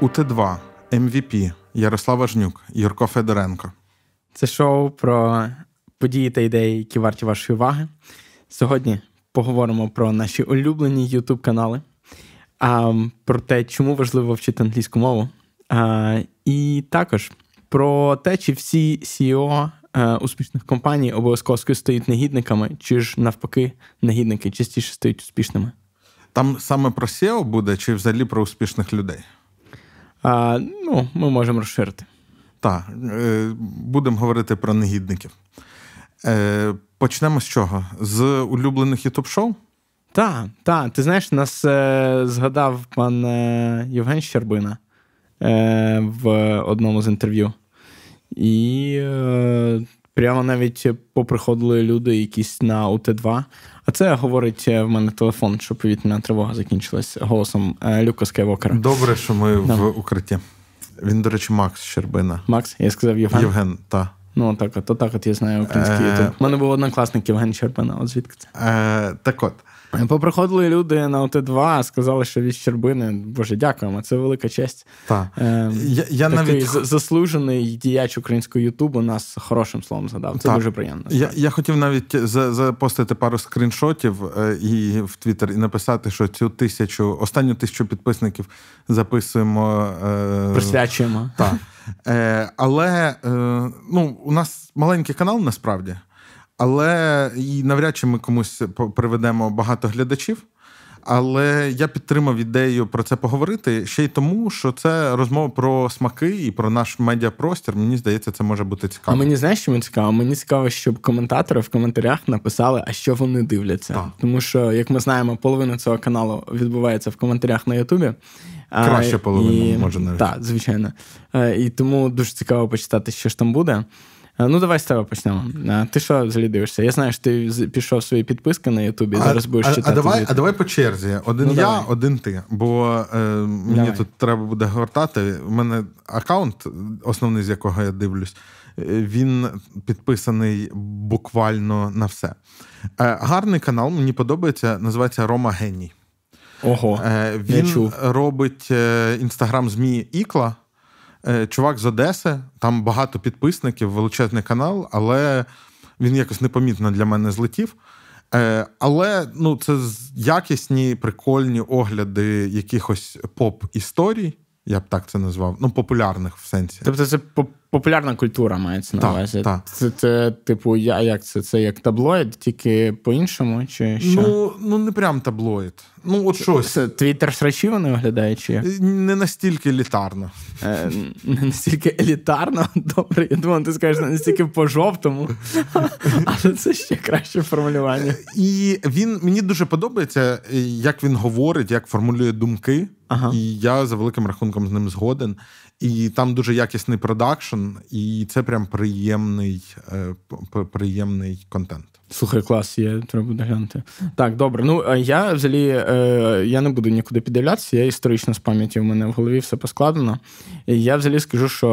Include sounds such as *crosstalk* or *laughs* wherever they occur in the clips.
УТ2, МВП, Ярослава жнюк, Юрко Федоренко. Це шоу про події та ідеї, які варті вашої уваги. Сьогодні поговоримо про наші улюблені youtube канали про те, чому важливо вчити англійську мову. І також про те, чи всі CEO е, успішних компаній обов'язково стають негідниками, чи ж навпаки, негідники частіше стають успішними. Там саме про SEO буде, чи взагалі про успішних людей? а, ну, ми можемо розширити. Так, е, будемо говорити про негідників. Е, почнемо з чого? З улюблених Ютуб-шоу? Так, так. Ти знаєш, нас е, згадав пан Євген Щербина в одному з інтерв'ю. І Прямо навіть е, поприходили люди якісь на УТ2. А це говорить е, в мене телефон, що повітряна тривога закінчилась голосом е, Люка Скайвокера. Добре, що ми да. в укритті. Він, до речі, Макс Щербина. Макс, я сказав Євген. Євген, так. Ну, так от, так от я знаю український ютуб. У мене був однокласник Євген Щербина, от звідки це. Е, Так от. Поприходили люди на ОТ2, сказали, що від Щербини. Боже, дякуємо, це велика честь. Та. Е, я я такий навіть... заслужений діяч українського Ютубу нас хорошим словом згадав. Це Та. дуже приємно. Я я хотів навіть запостити пару скріншотів е, і в Твіттер і написати, що цю тисячу, останню тисячу підписників записуємо. Е... Присвячуємо. Та. Е, Але е, ну, у нас маленький канал насправді. Але і навряд чи ми комусь приведемо багато глядачів. Але я підтримав ідею про це поговорити ще й тому, що це розмова про смаки і про наш медіапростір. Мені здається, це може бути цікаво. А Мені знаєш, що мені цікаво? Мені цікаво, щоб коментатори в коментарях написали, а що вони дивляться. Так. Тому що, як ми знаємо, половина цього каналу відбувається в коментарях на Ютубі. Краще половина, і... може навіть. Так, звичайно. Е, і тому дуже цікаво почитати, що ж там буде. Ну, давай з тебе почнемо. Ти що взагалі дивишся? Я знаю, що ти пішов свої підписки на Ютубі, зараз будеш а, читати. А давай а давай по черзі. Один ну, я, давай. один ти. Бо е, мені давай. тут треба буде гортати. У мене аккаунт, основний, з якого я дивлюсь, е, він підписаний буквально на все. Е, гарний канал, мені подобається, називається Рома Геній. Ого. Е, він чув. робить е, інстаграм ЗМІ Ікла. Е, чувак з Одеси, там багато підписників, величезний канал, але він якось непомітно для мене злетів. Е, але ну, це якісні, прикольні огляди якихось поп-історій. Я б так це назвав, ну популярних в сенсі. Тобто, це популярна культура мається на увазі. Та, Це, це, типу, я як це? Це як таблоїд, тільки по-іншому? чи що? Ну ну не прям таблоїд. Ну, от щось. твіттер срачі вони виглядають? чи е, Не настільки елітарно. Е, Не настільки елітарно, добре. Я думав, ти скажеш не настільки по-жовтому, але це ще краще формулювання. І він мені дуже подобається, е, як він говорить, як формулює думки. Ага. І я за великим рахунком з ним згоден. І там дуже якісний продакшн, і це прям приємний е, приємний контент. Слухай, клас, є, треба буде глянути. Так, добре. Ну е, я взагалі е, я не буду нікуди піддивлятися, я історично з пам'яті в мене в голові все поскладено. Я взагалі скажу, що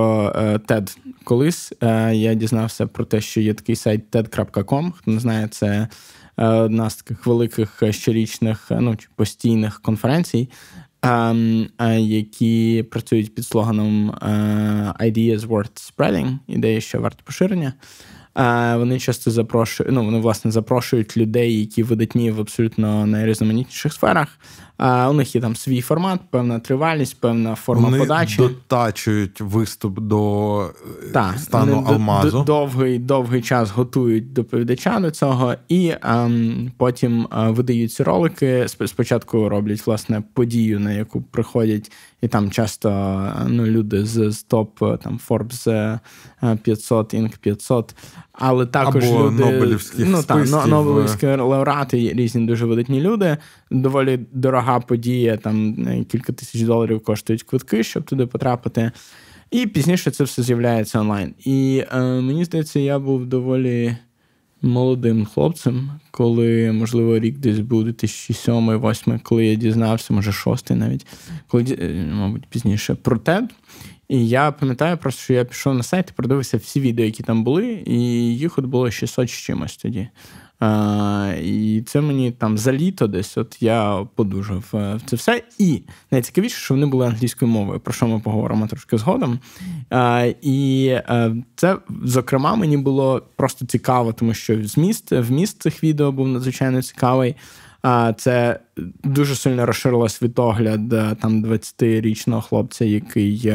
TED колись я дізнався про те, що є такий сайт TED.com, Хто не знає, це одна з таких великих щорічних ну, постійних конференцій. Ем, е, які працюють під слоганом е, Ideas worth spreading, ідеї, що варто поширення. Вони часто запрошують, ну вони власне запрошують людей, які видатні в абсолютно найрізноманітніших сферах. У них є там свій формат, певна тривалість, певна форма вони подачі. Вони Дотачують виступ до е, Та, стану вони алмазу. Довгий довгий час готують доповідача до цього, і ем, потім е, видають ці ролики. Спочатку роблять власне подію, на яку приходять і там часто ну, люди з, з топ е, там Forbes 500, е, е, Inc. 500, але також Або люди, Нобелівських ну, списків. Та, Нобелівські лауреати, різні дуже видатні люди. Доволі дорога подія, там кілька тисяч доларів коштують квитки, щоб туди потрапити. І пізніше це все з'являється онлайн. І е, мені здається, я був доволі молодим хлопцем, коли, можливо, рік десь був 2007 2008 коли я дізнався, може, шостий, навіть, коли, е, мабуть, пізніше про TED. І я пам'ятаю просто, що я пішов на сайт і продивився всі відео, які там були, і їх от було 600 з чимось тоді. І це мені там за літо десь от я подужав в е, це все. І найцікавіше, що вони були англійською мовою, про що ми поговоримо трошки згодом. І е, це, зокрема, мені було просто цікаво, тому що зміст вміст цих відео був надзвичайно цікавий. А Це дуже сильно розширило світогляд е, там 20-річного хлопця, який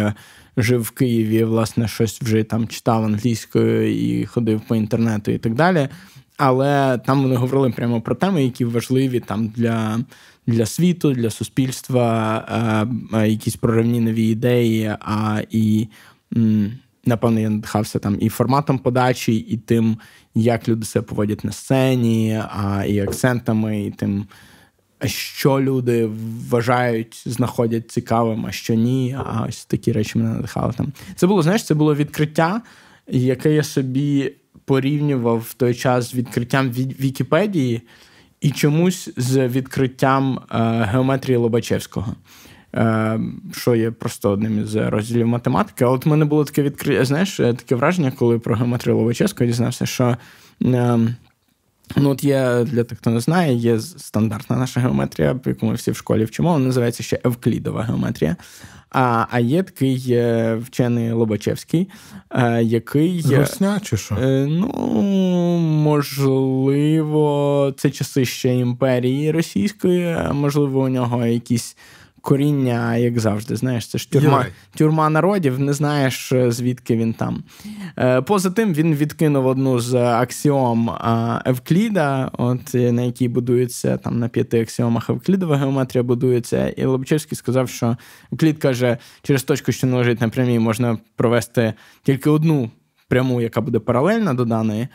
жив в Києві, власне, щось вже там читав англійською і ходив по інтернету і так далі але там вони говорили прямо про теми, які важливі там для для світу, для суспільства, е, е, якісь проривні нові ідеї. А і м, напевно я надихався там і форматом подачі, і тим, як люди себе поводять на сцені, а і акцентами, і тим. Що люди вважають, знаходять цікавим, а що ні, а ось такі речі мене надихали там. Це було, знаєш, це було відкриття, яке я собі порівнював в той час з відкриттям Вікіпедії і чомусь з відкриттям е, геометрії Лобачевського. Е, що є просто одним із розділів математики. Але от в мене було таке відкриття, знаєш, е, таке враження, коли про геометрію Лобачевського дізнався, що ем, Ну, от є для тих, хто не знає, є стандартна наша геометрія, по яку ми всі в школі вчимо, вона називається ще Евклідова геометрія. А а є такий е, вчений Лобачевський, е, який Русня чи що? Е, ну можливо, це часи ще імперії російської, можливо, у нього якісь коріння, як завжди, знаєш, це ж тюрма тюрма народів, не знаєш, е, звідки він там. Е, поза тим, він відкинув одну з аксіом е, Евкліда, от на якій будується там на п'яти аксіомах Евклідова геометрія будується. І Лобачевський сказав, що Евклід каже, через точку, що належить на прямій, можна провести тільки одну пряму, яка буде паралельна до даної.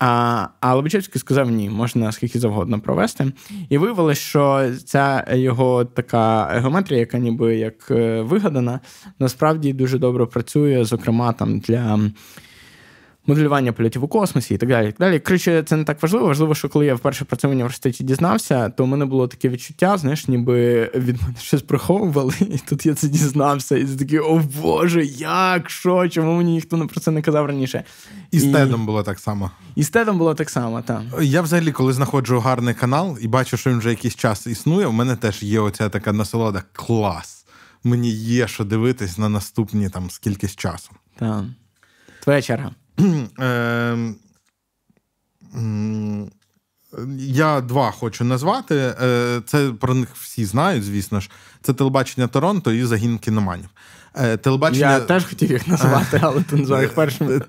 А а Лобачевський сказав ні, можна скільки завгодно провести. І виявилось, що ця його така геометрія, яка ніби як е, вигадана, насправді дуже добре працює, зокрема там для моделювання польотів у космосі і так далі. І так далі. Коротше, це не так важливо. Важливо, що коли я вперше про це в університеті дізнався, то в мене було таке відчуття, знаєш, ніби від мене щось приховували, *laughs* і тут я це дізнався, і це такий, о Боже, як що? Чому мені ніхто не про це не казав раніше? І з тедом було так само. І з тедом було так само, так. Я взагалі, коли знаходжу гарний канал і бачу, що він вже якийсь час існує, у мене теж є оця така насолода клас. Мені є що дивитись на наступні там скількись часу. Так. Твоя черга. Ем, ем, я два хочу назвати. Е, це про них всі знають, звісно ж. Це телебачення Торонто і загін кіноманів. Е, телебачення... Я теж хотів їх назвати, е, але ти назвав їх першими.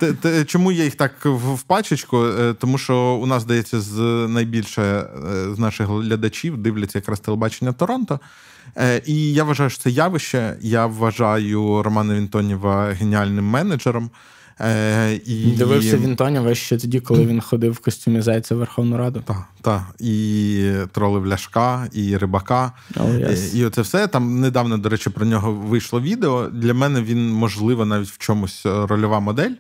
Чому я їх так в пачечку? Тому що у нас, здається, з найбільше з наших глядачів дивляться якраз телебачення Торонто. І я вважаю, що це явище. Я вважаю Романа Вінтоніва геніальним менеджером. Е, і... Дивився він Тоня ще тоді, коли він ходив в костюмізацію в Верховну Раду. Так, так. і тролив Ляшка, і Рибака. Oh, yes. Е, і оце все. Там недавно, до речі, про нього вийшло відео. Для мене він, можливо, навіть в чомусь е, рольова модель.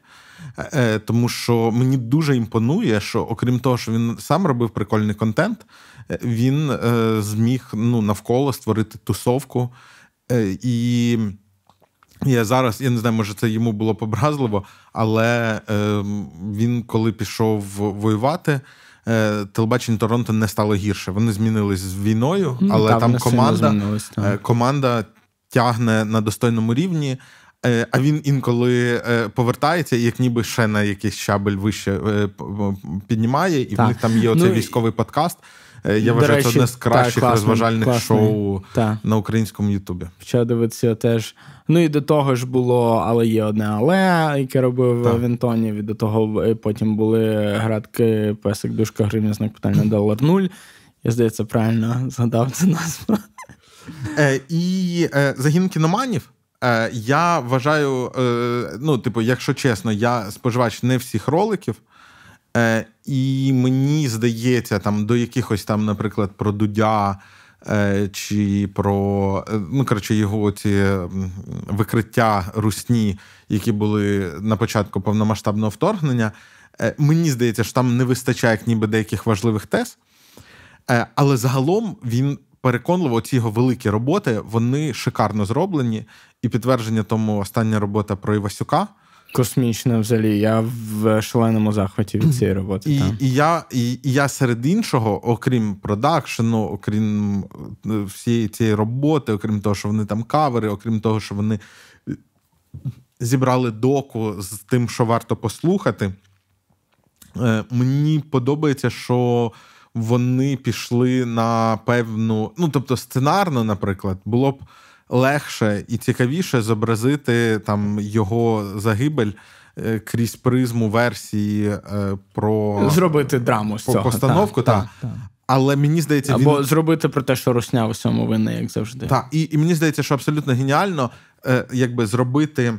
Тому що мені дуже імпонує, що окрім того, що він сам робив прикольний контент, він зміг ну, навколо створити тусовку. І я зараз я не знаю, може це йому було побразливо, але е, він, коли пішов воювати, е, телебачення Торонто не стало гірше. Вони змінились з війною, ну, але ну, там, там команда е, там. команда тягне на достойному рівні. Е, а він інколи е, повертається, і як ніби ще на якийсь щабель вище е, піднімає, і так. в них там є ну, оцей ну, військовий подкаст. Е, я вважаю, речі, це одне з кращих та, класний, розважальних класний, шоу та. на українському Ютубі. Почав дивитися теж. Ну і до того ж було, але є одне але, яке робив так. Вінтонів, і до того е, потім були градки Песик, дужка, гривня, знак питання долар нуль. Я здається, правильно згадав це назву. Е, І е, загін кіноманів. Е, я вважаю, е, ну, типу, якщо чесно, я споживач не всіх роликів. Е, І мені здається, там до якихось там, наприклад, про Дудя. Е, чи про е, ну коротше, його ці викриття русні, які були на початку повномасштабного вторгнення. Е, мені здається, що там не вистачає як ніби деяких важливих тез, але загалом він переконливо ці його великі роботи вони шикарно зроблені. І підтвердження тому остання робота про Івасюка, Космічно, взагалі, я в шаленому захваті від цієї роботи. І, і я і, і, я серед іншого, окрім продакшену, окрім е, всієї цієї роботи, окрім того, що вони там кавери, окрім того, що вони е, зібрали доку з тим, що варто послухати. Е, мені подобається, що вони пішли на певну. Ну, тобто, сценарно, наприклад, було б легше і цікавіше зобразити там його загибель. Е, крізь призму версії е, про зробити драму з цього. постановку, та, та. Та, але мені здається, або він... зробити про те, що русня у всьому винна, як завжди. Так, і і мені здається, що абсолютно геніально е, якби зробити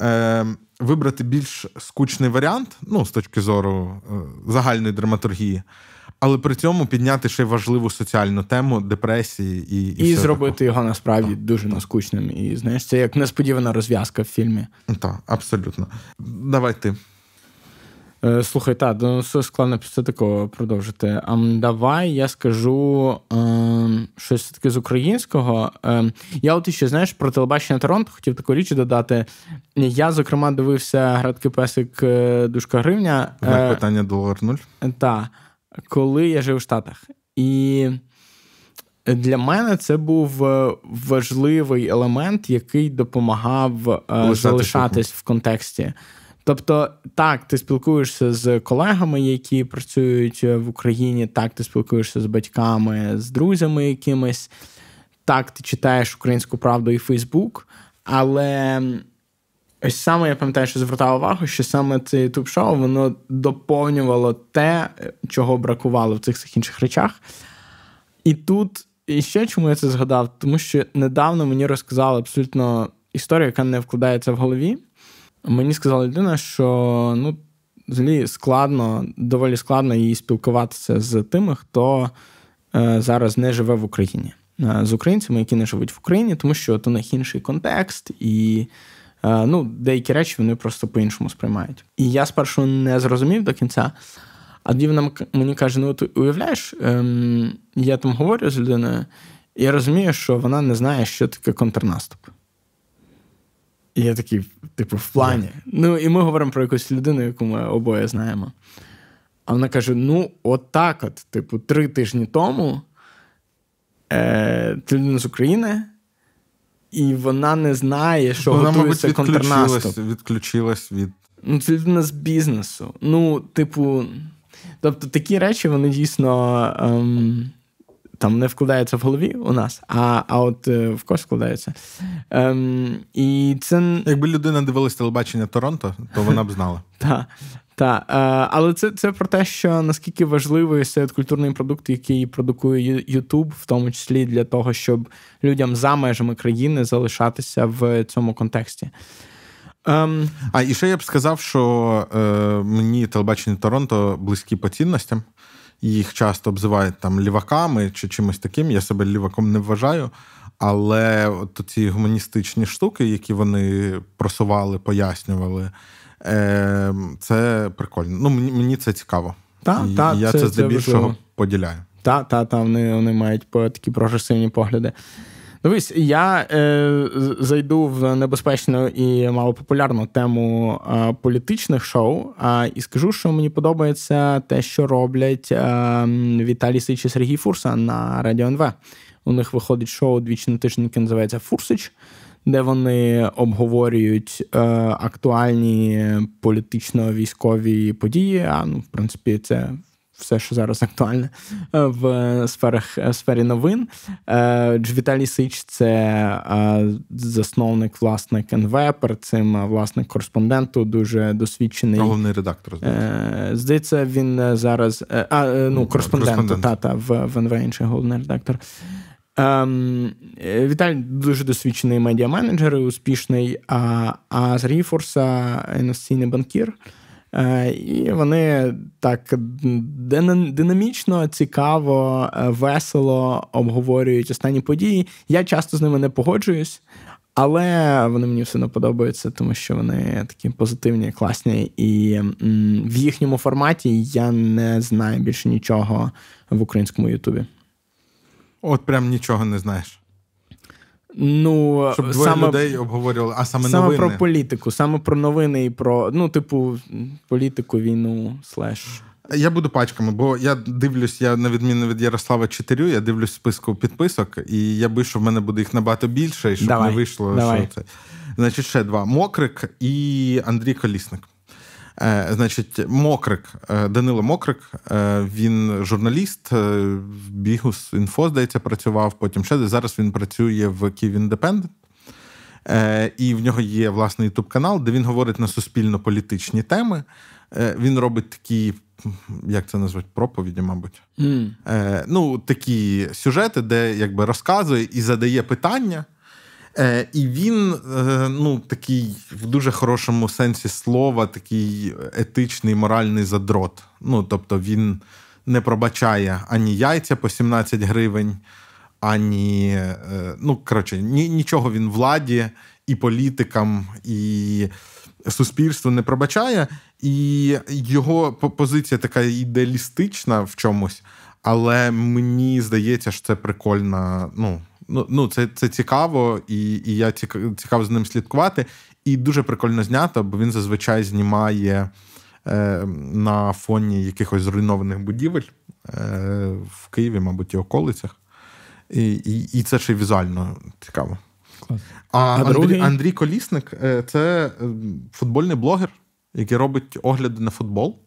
е, вибрати більш скучний варіант, ну з точки зору е, загальної драматургії, але при цьому підняти ще важливу соціальну тему депресії і і, і зробити таке. його насправді так. дуже наскучним. І знаєш, це як несподівана розв'язка в фільмі. Так, абсолютно. Давай ти. Е, слухай, так, ну, складно після такого продовжити. А ем, давай я скажу е, щось таке з українського. Е, я от ще знаєш про телебачення Торонто хотів таку річ додати. Я, зокрема, дивився градки песик е, Душка Гривня. Е, питання долар нуль. Так коли я жив в Штатах. І для мене це був е, важливий елемент, який допомагав Лишати е, залишатись шуху. в контексті. Тобто, так, ти спілкуєшся з колегами, які працюють е, в Україні, так, ти спілкуєшся з батьками, з друзями якимись, так, ти читаєш українську правду і Фейсбук, але Ось саме я пам'ятаю, що звертав увагу, що саме це ютуб шоу воно доповнювало те, чого бракувало в цих всіх інших речах. І тут і ще чому я це згадав, тому що недавно мені розказала абсолютно історія, яка не вкладається в голові. Мені сказала людина, що ну, взагалі складно, доволі складно їй спілкуватися з тими, хто е, зараз не живе в Україні, е, з українцями, які не живуть в Україні, тому що от у них інший контекст і. Е, ну, деякі речі вони просто по-іншому сприймають. І я спершу не зрозумів до кінця. А тоді вона мені каже: ну, ти уявляєш, ем, я там говорю з людиною, і я розумію, що вона не знає, що таке контрнаступ. І я такий, типу, в плані. Yeah. Ну, і ми говоримо про якусь людину, яку ми обоє знаємо. А вона каже: ну, от так от, типу, три тижні тому е, людина з України і вона не знає, що вона, готується мабуть, контрнаступ. Відключилась, відключилась від. Ну, це людина з бізнесу. Ну, типу, тобто такі речі вони дійсно ем, там не вкладаються в голові у нас, а а от е, в когось вкладаються. Ем, і це... Якби людина дивилась телебачення Торонто, то вона б знала. *laughs* Так. Так, е, але це це про те, що наскільки важливий серед культурний продукт, який продукує YouTube, в тому числі для того, щоб людям за межами країни залишатися в цьому контексті. Um... А і ще я б сказав, що е, мені телебачення Торонто близькі по цінностям. Їх часто обзивають там ліваками чи чимось таким. Я себе ліваком не вважаю. Але от ці гуманістичні штуки, які вони просували, пояснювали. Е, Це прикольно. Ну, мені, мені це цікаво. Та, І та, Я це, це здебільшого важливо. поділяю. Та, та, та, вони, вони мають такі прогресивні погляди. Дивись, я е, зайду в небезпечну і малопопулярну тему е, політичних шоу. Е, і скажу, що мені подобається те, що роблять е, Віталій Сич і Сергій Фурса на Радіо НВ. У них виходить шоу двічі на тиждень, яке називається Фурсич де вони обговорюють е, актуальні політично-військові події. А ну, в принципі, це. Все, що зараз актуальне е, в сферах е, сфері новин. Е, Джвіталій Сич це засновник, власник НВ, перед цим власник кореспонденту, дуже досвідчений. Головний редактор. Здається, Здається, він зараз а, ну, ну, кореспондент, кореспондент. тата в, в НВ інший головний редактор. Ем, е, Віталь дуже досвідчений медіа-менеджер, і успішний, а а з Ріфорса е, інвестиційний банкір. Е, і вони так динамічно, цікаво, весело обговорюють останні події. Я часто з ними не погоджуюсь, але вони мені все одно подобаються, тому що вони такі позитивні, класні. І в їхньому форматі я не знаю більше нічого в українському Ютубі. От прям нічого не знаєш. Ну, Щоб двоє саме, людей обговорювали, а саме, саме новини. Саме про політику, саме про новини і про, ну, типу, політику, війну, слеш. Я буду пачками, бо я дивлюсь, я на відміну від Ярослава Читерю, я дивлюсь списку підписок, і я боюсь, що в мене буде їх набагато більше, і щоб давай, не вийшло. Давай. Що це. Значить, ще два: Мокрик і Андрій Колісник. Е, значить, Мокрик, е, Данило Мокрик, е, він журналіст, в Бігус інфо, здається, працював. Потім ще зараз він працює в Київ Індепендент. І в нього є власний ютуб канал, де він говорить на суспільно-політичні теми. Він робить такі, як це назвати, проповіді, мабуть. Mm. Ну, такі сюжети, де якби розказує і задає питання. Е, І він е, ну, такий в дуже хорошому сенсі слова, такий етичний моральний задрот. Ну, Тобто він не пробачає ані яйця по 17 гривень, ані е, ну, коротше, ні, нічого він владі і політикам, і суспільству не пробачає. І його позиція така ідеалістична в чомусь, але мені здається, що це прикольна. ну, Ну, ну це це цікаво, і і я цікаво за ним слідкувати. І дуже прикольно знято, бо він зазвичай знімає е, на фоні якихось зруйнованих будівель е, в Києві, мабуть, і околицях. І і, і це ще й візуально цікаво. Клас. А, а Андрій, Андрій Колісник е, це е, футбольний блогер, який робить огляди на футбол.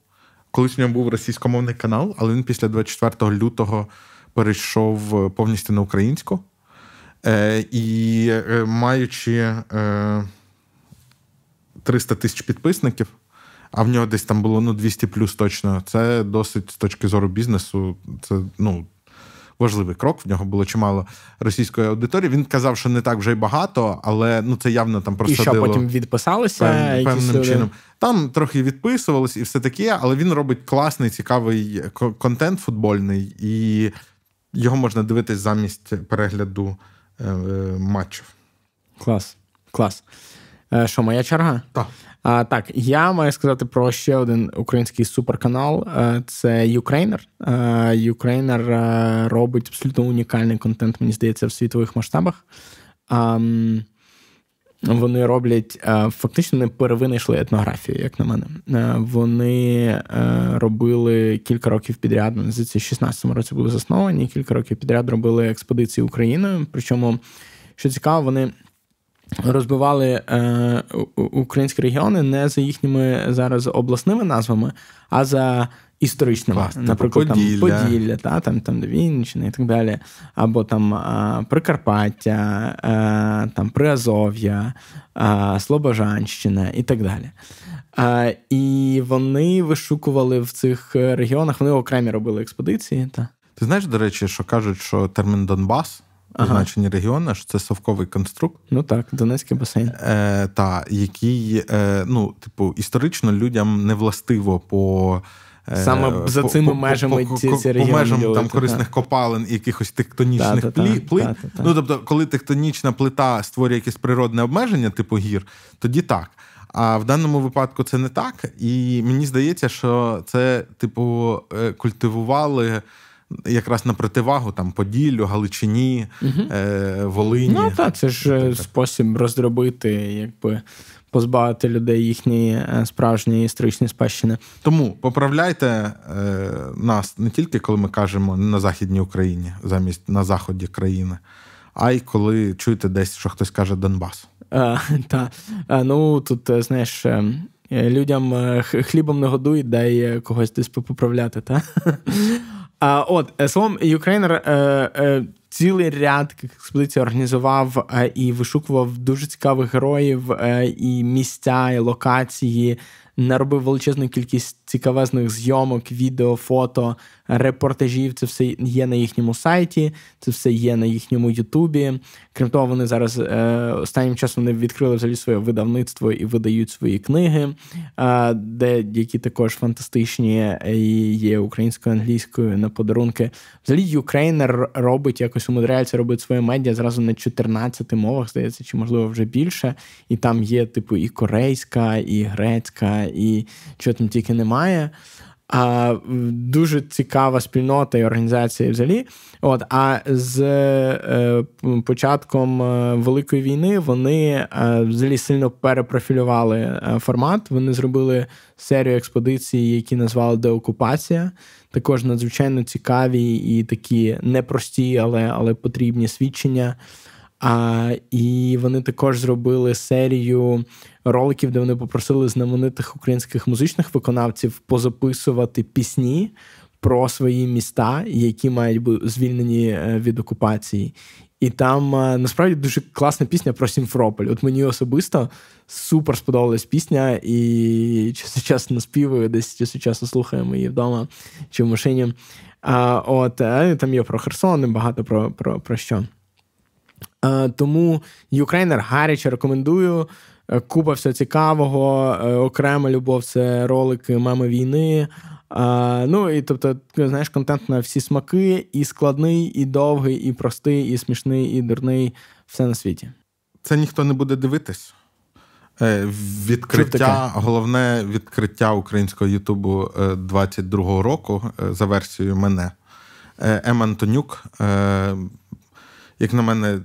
Колись в нього був російськомовний канал, але він після 24 лютого перейшов е, повністю на українську. Е, І е, маючи е, 300 тисяч підписників, а в нього десь там було ну, 200 плюс точно. Це досить з точки зору бізнесу. Це ну, важливий крок. В нього було чимало російської аудиторії. Він казав, що не так вже й багато, але ну це явно там просто. І що потім відписалися пев, певним якісь... чином. Там трохи відписувалось і все таке, але він робить класний, цікавий е, контент футбольний, і його можна дивитись замість перегляду. Е, е, матчів. Клас. Клас. Е, що, моя черга? Так. А, Так, я маю сказати про ще один український суперканал. Це Ukrainer. Ukrainer робить абсолютно унікальний контент, мені здається, в світових масштабах. Вони роблять е, фактично не перевинайшли етнографію, як на мене. Е, вони е, робили кілька років підряд. Здається, 16-му році були засновані. Кілька років підряд робили експедиції Україною. Причому, що цікаво, вони розбивали українські регіони не за їхніми зараз обласними назвами, а за історичними, Класно. наприклад, там Поділля, та там там Вінниччина і так далі, або там а, Прикарпаття, а, там Приазов'я, а, Слобожанщина і так далі. А, І вони вишукували в цих регіонах, вони окремі робили експедиції. Та. Ти знаєш, до речі, що кажуть, що термін Донбас. Позначені ага. регіони, що це совковий конструкт. Ну так, Донецький басейн. Е, Та який, е, ну, типу, історично людям не властиво по Е, саме за цими межами по межам там корисних копалин і якихось тектонічних плит. Ну тобто, коли тектонічна плита створює якесь природне обмеження, типу гір, тоді так. А в даному випадку це не так, і мені здається, що це, типу, е, культивували якраз на противагу там Поділлю, Галичині, угу. Волині. Ну так, це ж так, спосіб так. розробити, якби позбавити людей їхньої е, справжньої історичної спадщини. Тому поправляйте е, нас не тільки коли ми кажемо на західній Україні, замість на заході країни, а й коли чуєте десь, що хтось каже Донбас. Е, *laughs* та е, ну тут е, знаєш. Е, людям хлібом не годують, дай когось десь поправляти. Та? *laughs* А от словом, Ukrainer цілий ряд експедицій організував е, і вишукував дуже цікавих героїв, е, і місця, і локації. Наробив величезну кількість цікавезних зйомок, відео, фото, репортажів. Це все є на їхньому сайті, це все є на їхньому Ютубі. Крім того, вони зараз е, останнім часом вони відкрили взагалі своє видавництво і видають свої книги, е, де які також фантастичні е, і є українською англійською на подарунки. Взагалі, Ukrainer робить якось умудряється робити своє медіа зразу на 14 мовах, здається, чи можливо вже більше. І там є, типу, і корейська, і грецька, і чого там тільки немає. А дуже цікава спільнота і організація взагалі. От а з е, початком е, великої війни вони е, взагалі сильно перепрофілювали е, формат. Вони зробили серію експедицій, які назвали Деокупація. Також надзвичайно цікаві і такі непрості, але але потрібні свідчення. А, І вони також зробили серію роликів, де вони попросили знаменитих українських музичних виконавців позаписувати пісні про свої міста, які мають бути звільнені е, від окупації. І там е, насправді дуже класна пісня про Сімферополь. От мені особисто супер сподобалась пісня, і часу часу наспівую, десь часу часу слухаємо її вдома чи в машині. А, От е, там є про Херсон, і багато про про, про що. А, Тому Ukrainer гаряче рекомендую. Е, купа все цікавого, е, окрема любов це ролики меми війни. Е, ну і тобто, знаєш, контент на всі смаки, і складний, і довгий, і простий, і смішний, і дурний. Все на світі. Це ніхто не буде дивитись. Відкриття, головне відкриття українського Ютубу 22-го року за версією мене. М. Антонюк, як на мене,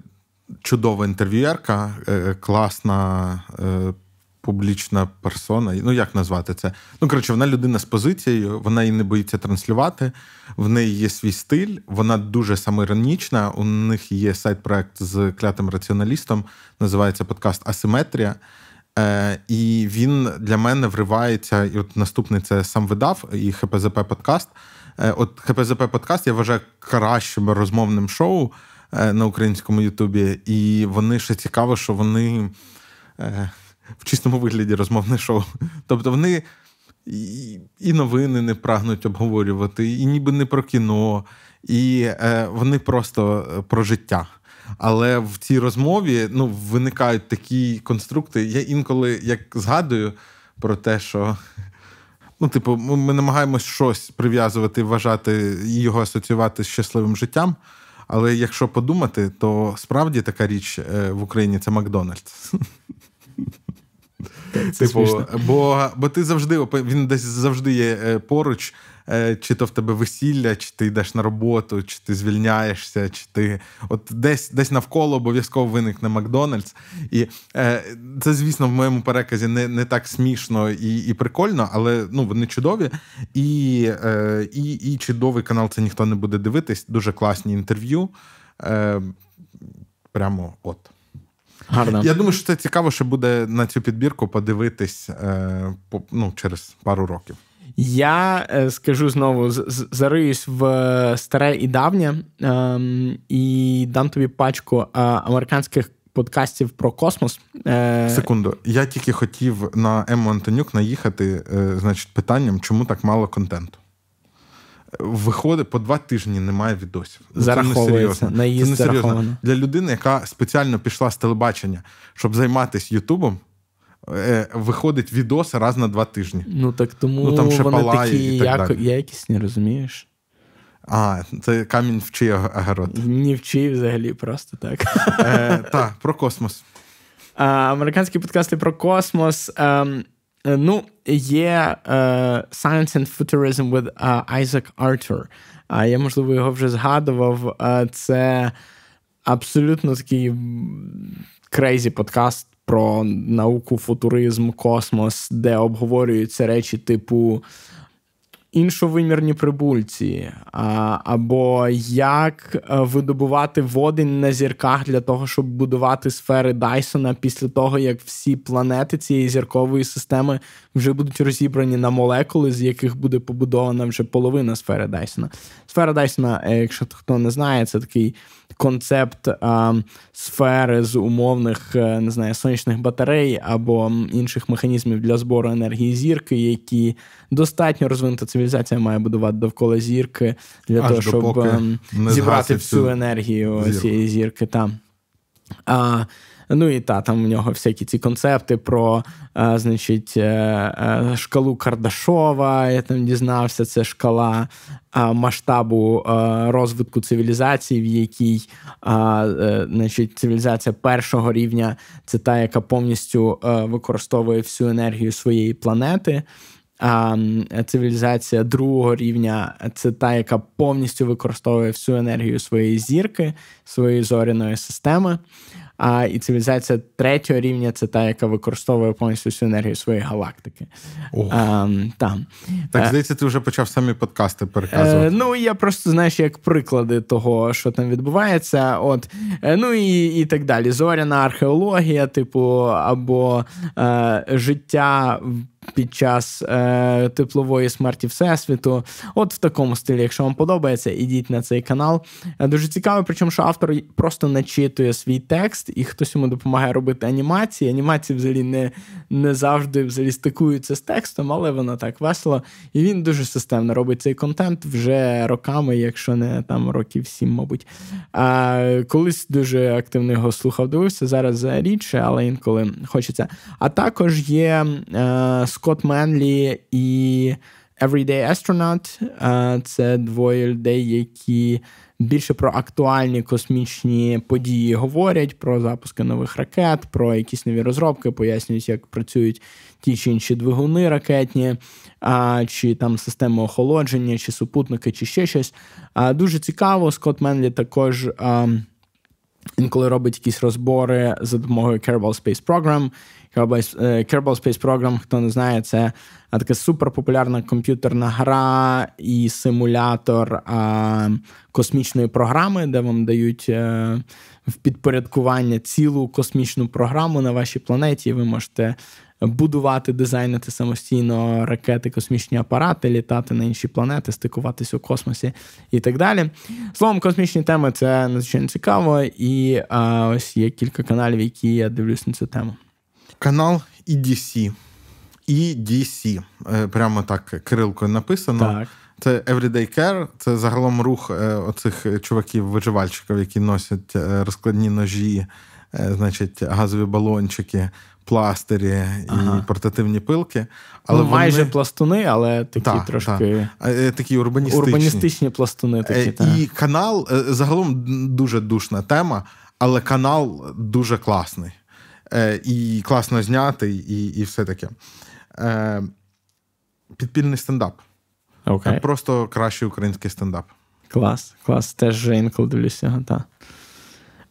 чудова інтерв'юерка, е, класна е, публічна персона. Ну, як назвати це? Ну, коротше, вона людина з позицією, вона її не боїться транслювати, в неї є свій стиль, вона дуже самоіронічна. У них є сайт-проект з клятим раціоналістом, називається подкаст Асиметрія. Е, І він для мене вривається. І от наступний це сам видав і ХПЗП подкаст. Е, От ХПЗП подкаст я вважаю кращим розмовним шоу. Е, на українському Ютубі, і вони ще цікаво, що вони е, в чистому вигляді розмовне шоу. Тобто вони і новини не прагнуть обговорювати, і ніби не про кіно, і е, вони просто про життя. Але в цій розмові ну, виникають такі конструкти. Я інколи як згадую про те, що ну, типу, ми намагаємось щось прив'язувати, вважати і його асоціювати з щасливим життям. Але якщо подумати, то справді така річ е, в Україні це Макдональдс. Це типу, Бо бо ти завжди він десь завжди є е, поруч, Е, чи то в тебе весілля, чи ти йдеш на роботу, чи ти звільняєшся, чи ти от десь десь навколо обов'язково виникне Макдональдс. І е, це, звісно, в моєму переказі не не так смішно і і прикольно, але ну вони чудові. І, е, і, і чудовий канал це ніхто не буде дивитись. Дуже класні інтерв'ю. Прямо от. Гарно. Я думаю, що це цікаво, що буде на цю підбірку подивитись е, по, ну, через пару років. Я е, скажу знову: зариюсь в е, старе і давнє ем, і дам тобі пачку е, американських. Подкастів про космос. Секунду. Я тільки хотів на Ему Антонюк наїхати значить, питанням, чому так мало контенту. Виходить, по два тижні немає відосів. Зараховується. Це не серйозно. Для людини, яка спеціально пішла з телебачення, щоб займатися Ютубом, Е, виходить відос раз на два тижні. Ну так тому ну, там ще вони такі і так як, якісні, розумієш? А, це камінь в чий огород? Ні в чий взагалі, просто так. Е, так, про космос. американські подкасти про космос. Ем, е, ну, є Science and Futurism with Isaac Arthur. А я, можливо, його вже згадував. Це абсолютно такий крейзі подкаст про науку, футуризм, космос, де обговорюються речі, типу іншовимірні прибульці, а, або як е, видобувати водень на зірках для того, щоб будувати сфери Дайсона після того, як всі планети цієї зіркової системи вже будуть розібрані на молекули, з яких буде побудована вже половина сфери Дайсона. Сфера Дайсона, е, якщо хто не знає, це такий концепт а, сфери з умовних е, не знаю, сонячних батарей або інших механізмів для збору енергії зірки, які достатньо розвинута цивілізація має будувати довкола зірки для Аж того, щоб ем, зібрати всю енергію зірку. цієї зірки там. А, Ну і та там у нього всякі ці концепти про а, е, значить, а, е, е, шкалу Кардашова. Я там дізнався, це шкала а, масштабу розвитку цивілізації, в якій значить, цивілізація першого рівня це та, яка повністю використовує всю енергію своєї планети. А цивілізація другого рівня це та, яка повністю використовує всю енергію своєї зірки, своєї зоряної системи. А і цивілізація третього рівня це та, яка використовує повністю всю енергію своєї галактики. А, ем, там. Так, е, здається, ти вже почав самі подкасти е, переказувати. Е, ну, я просто знаєш, як приклади того, що там відбувається. От, е, Ну і і так далі. Зоряна археологія, типу, або е, життя під час е, теплової смерті Всесвіту. От в такому стилі, якщо вам подобається, ідіть на цей канал. Е, дуже цікаво, причому що автор просто начитує свій текст, і хтось йому допомагає робити анімації. Анімації взагалі не не завжди взагалі стикуються з текстом, але воно так весело. І він дуже системно робить цей контент вже роками, якщо не там років сім, мабуть. Е, колись дуже активно його слухав, дивився. Зараз рідше, але інколи хочеться. А також є. Е, Скотт Менлі і Everyday Astronaut. Це двоє людей, які більше про актуальні космічні події говорять, про запуски нових ракет, про якісь нові розробки, пояснюють, як працюють ті чи інші двигуни ракетні, чи там системи охолодження, чи супутники, чи ще щось. Дуже цікаво, Скотт Менлі також. Інколи робить якісь розбори за допомогою Kerbal Space Program, Е, Kerbal Space Program, хто не знає, це е, така суперпопулярна комп'ютерна гра і симулятор а, космічної програми, де вам дають а, е, в підпорядкування цілу космічну програму на вашій планеті. Ви можете будувати, дизайнити самостійно ракети, космічні апарати, літати на інші планети, стикуватися у космосі і так далі. Словом, космічні теми це надзвичайно цікаво, і а, ось є кілька каналів, які я дивлюсь на цю тему. Канал EDC. EDC. Е, прямо так крилкою написано. Так. Це Everyday Care, це загалом рух е, оцих е, чуваків-виживальщиків, які носять розкладні ножі, значить, газові балончики, пластирі ага. і портативні пилки. Ну, але ну, вони... Майже пластуни, але такі та, трошки та. такі урбаністичні урбаністичні пластуни. такі, та. І канал загалом дуже душна тема, але канал дуже класний. Е, і класно знятий, і і все таке. Е, Підпільний стендап. Okay. Просто кращий український стендап. Клас, клас. Теж інколи дивлюся. Так,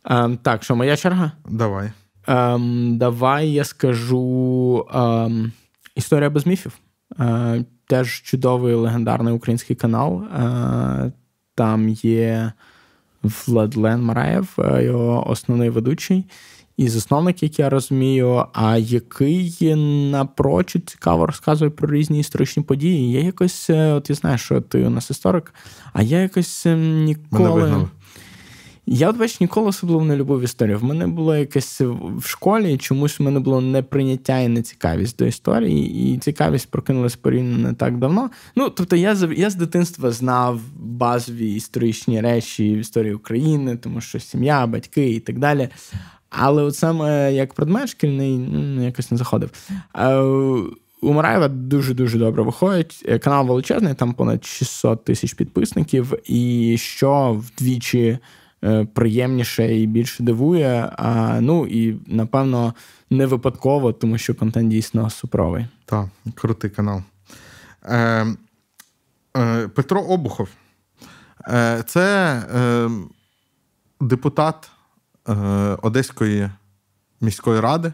Ем, Так, що моя черга? Давай. Ем, Давай я скажу ем, історія без міфів. Е, Теж чудовий легендарний український канал. Е, Там є Владлен Мараєв, е, його основний ведучий і засновник, як я розумію, а який напрочуд цікаво розказує про різні історичні події. Я якось, е, от я знаю, що ти у нас історик, а я якось е, ніколи. Я от бач, ніколи особливо не любив історію. В мене було якесь е, в школі, чомусь в мене було неприйняття і нецікавість до історії, і цікавість прокинулась порівняно не так давно. Ну тобто, я я з дитинства знав базові історичні речі в історії України, тому що сім'я, батьки і так далі. Але от саме як предмет шкільний ну, якось не заходив. Е, у Мараєва дуже-дуже добре виходить. Е, канал величезний, там понад 600 тисяч підписників, і що вдвічі е, приємніше і більше дивує. А, Ну і напевно не випадково, тому що контент дійсно супровий. Так, крутий канал. Е, е, Петро Обухов. Е, Це е, депутат Е, Одеської міської ради.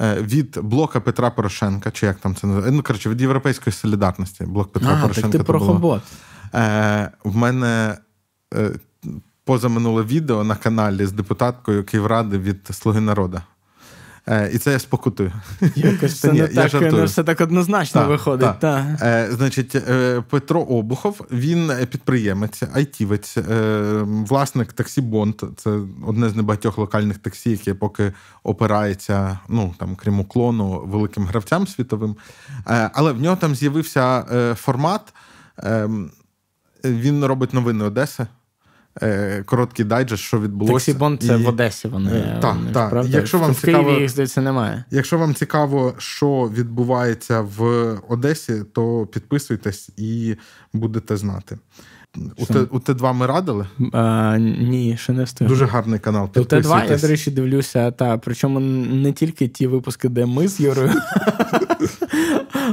Е, від блока Петра Порошенка, чи як там це називається, ну коротше, від Європейської солідарності. Блок Петра а, Порошенка. Так ти про хобот. Е, в мене позаминуле відео на каналі з депутаткою Київради від Слуги народу. Е, І це я спокутую. Якось це *laughs* ні, не так не ну, все так однозначно та, виходить. Та. та. Е, Значить, е, Петро Обухов, він підприємець, айтівець, е, власник таксі Бонд. Це одне з небагатьох локальних таксі, яке поки опирається, ну там крім уклону, великим гравцям світовим. Е, але в нього там з'явився е, формат. Е, Він робить новини Одеси. Е, короткий дайджест, що відбулося. Таксібон це і... в Одесі. Вони е, е, так, вони, так. Правда? Якщо вам в цікаво, їх здається немає. Якщо вам цікаво, що відбувається в Одесі, то підписуйтесь і будете знати. Що? У Т2 ми радили? А, Ні, ще не встигли. Дуже гарний канал. У Т2, я, до речі, дивлюся, та причому не тільки ті випуски, де ми з Юрою, *laughs*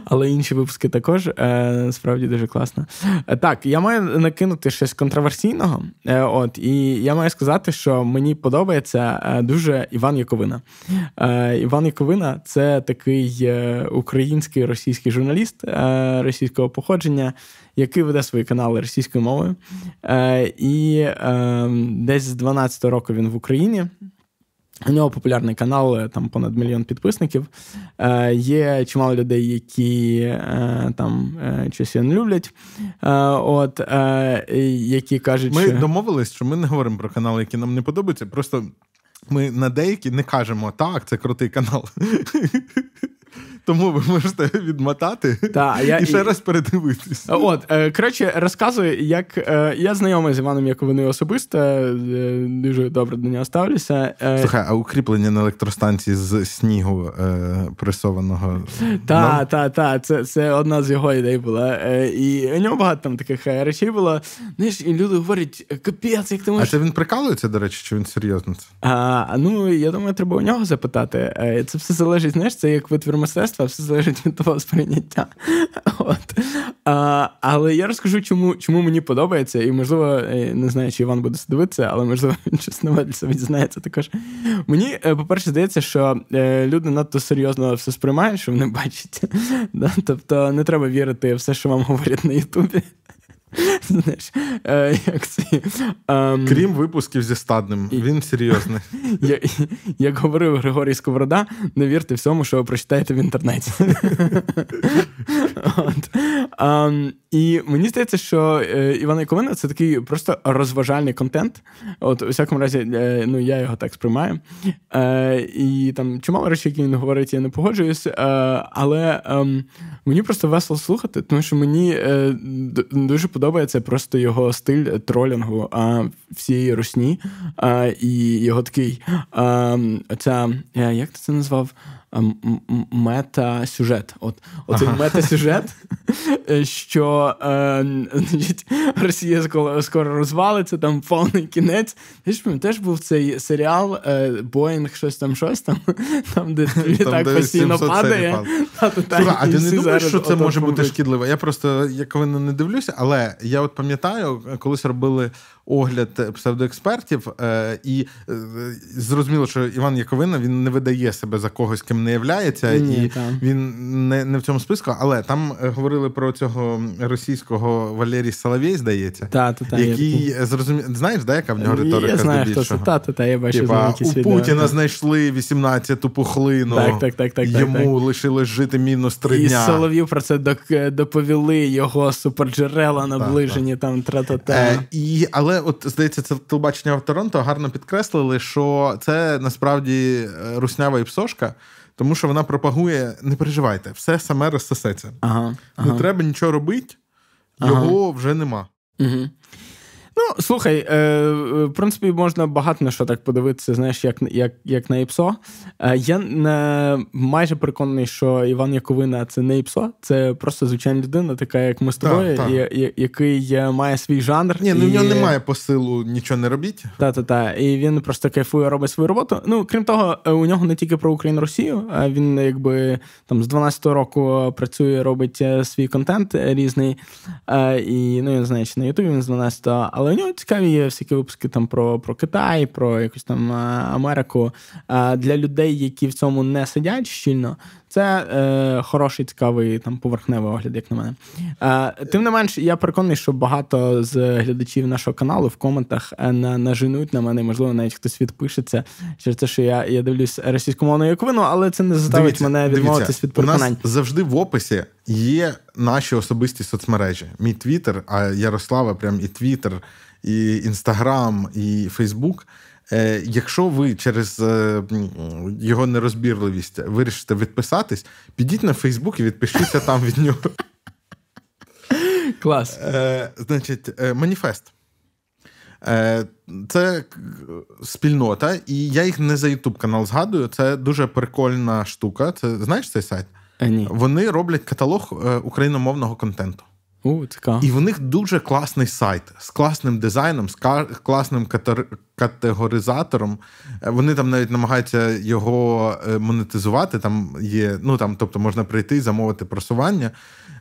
але інші випуски також е, справді дуже класно. Е, так, я маю накинути щось контроверсійного. Е, от, І я маю сказати, що мені подобається е, дуже Іван Яковина. Іван Яковина це такий український російський журналіст російського походження, який веде свої канали російською мовою. І ем, десь з 12 року він в Україні. У нього популярний канал, е, там понад мільйон підписників. Е, Є чимало людей, які е, там е, щось не люблять. Е, от е, які кажуть, ми що... домовились, що ми не говоримо про канали, які нам не подобаються. Просто ми на деякі не кажемо так, це крутий канал тому ви можете відмотати да, я, і ще і... раз передивитись. От, е, коротше, розказую, як е, я знайомий з Іваном Яковиною особисто, е, дуже добре до нього ставлюся. Слухай, а укріплення на електростанції з снігу пресованого. Так, так, так, це це одна з його ідей була. І у нього багато там таких речей було. Знаєш, І люди говорять, капець, як ти можеш. А це він прикалується, до речі, чи він серйозно? це? А, Ну, я думаю, треба у нього запитати. Це все залежить, знаєш, це як витвір мистецтва мистецтва, все залежить від того сприйняття. *laughs* От. А, Але я розкажу, чому чому мені подобається, і, можливо, е, не знаю, чи Іван буде дивитися, але можливо він щось нове для себе дізнається також. Мені, е, по-перше, здається, що е, люди надто серйозно все сприймають, що вони бачать. *laughs* Тобто не треба вірити в все, що вам говорять на Ютубі. *laughs* Знаєш, е, як ці, ем, Крім випусків зі стадним, він серйозний. *laughs* Як, як говорив Григорій Сковорода, не вірте всьому, що ви прочитаєте в інтернеті. *laughs* От. Ем, і мені здається, що е, Івана Яковина це такий просто розважальний контент. От у всякому разі, е, ну я його так сприймаю. Е, і там чимало речей, які він говорить, я не погоджуюсь. Але ем, мені просто весело слухати, тому що мені дуже подобається просто його стиль тролінгу всієї русні. І його такий ем, ця, як ти це назвав? мета-сюжет. От Оцей ага. мета-сюжет, *laughs* е, що е, значить, Росія скоро, скоро розвалиться, там повний кінець. Ти ж теж був цей серіал е, Боїнг, щось там, щось там, там, де літак постійно падає. Та, та, та, Слуга, а ти не думаєш, що це може бути шкідливо? Я просто як коли не дивлюся, але я от пам'ятаю, колись робили огляд псевдоекспертів, е, і е, зрозуміло, що Іван Яковина він не видає себе за когось, ким не являється, Ні, і та. він не не в цьому списку. Але там е, говорили про цього російського Валерій Соловей, здається, та, та, який зрозумів. Знаєш, да, яка в нього риторика? Я Та, та, та, я бачу, Тіпа, у Путіна да, знайшли 18-ту пухлину, так, так, так, так, йому так, так. лишилось жити мінус три дня. І Солов'ю про це доповіли його суперджерела наближені. Там тра-та-та. Е, і, але але от здається, це телебачення в Торонто гарно підкреслили, що це насправді е, руснява і псошка, тому що вона пропагує: не переживайте, все саме розсосеться. Ага, ага. Не треба нічого робити, його ага. вже нема. Угу. Ну, слухай, е, е, в принципі, можна багато на що так подивитися, знаєш, як як, як на ІПСО. Е, я не майже переконаний, що Іван Яковина це не ІПСО, це просто звичайна людина, така як ми з тобою, та, та. І, і, який має свій жанр. Ні, ну і... в нього немає посилу, нічого не робіть. Та-та-та. І він просто кайфує, робить свою роботу. Ну, крім того, е, у нього не тільки про Україну Росію, а він якби там з 12-го року працює, робить е, свій контент різний. Е, і ну, я не на Ютубі він з 12-го. Але у нього цікаві є всякі випуски там про про Китай, про якусь там Америку. Для людей, які в цьому не сидять щільно, це е, хороший, цікавий там поверхневий огляд, як на мене. Е, Тим не менш, я переконаний, що багато з глядачів нашого каналу в коментах е, на, нажинуть на мене, можливо, навіть хтось відпишеться через те, що я я дивлюсь російськомовну яковину, але це не заставить дивіться, мене відмовитися від переконань. У нас Завжди в описі є наші особисті соцмережі. Мій твіттер, а Ярослава, прям і твіттер, і інстаграм, і Фейсбук. Е, якщо ви через е, його нерозбірливість вирішите відписатись, підіть на Фейсбук і відпишіться там від нього. Клас. Е, значить, маніфест. Це спільнота, і я їх не за Ютуб канал згадую. Це дуже прикольна штука. Це знаєш цей сайт? Ні. Вони роблять каталог україномовного контенту. У, така. І в них дуже класний сайт з класним дизайном, з класним категоризатором. Е, вони там навіть намагаються його е, монетизувати. Там є, ну там, тобто, можна прийти і замовити просування.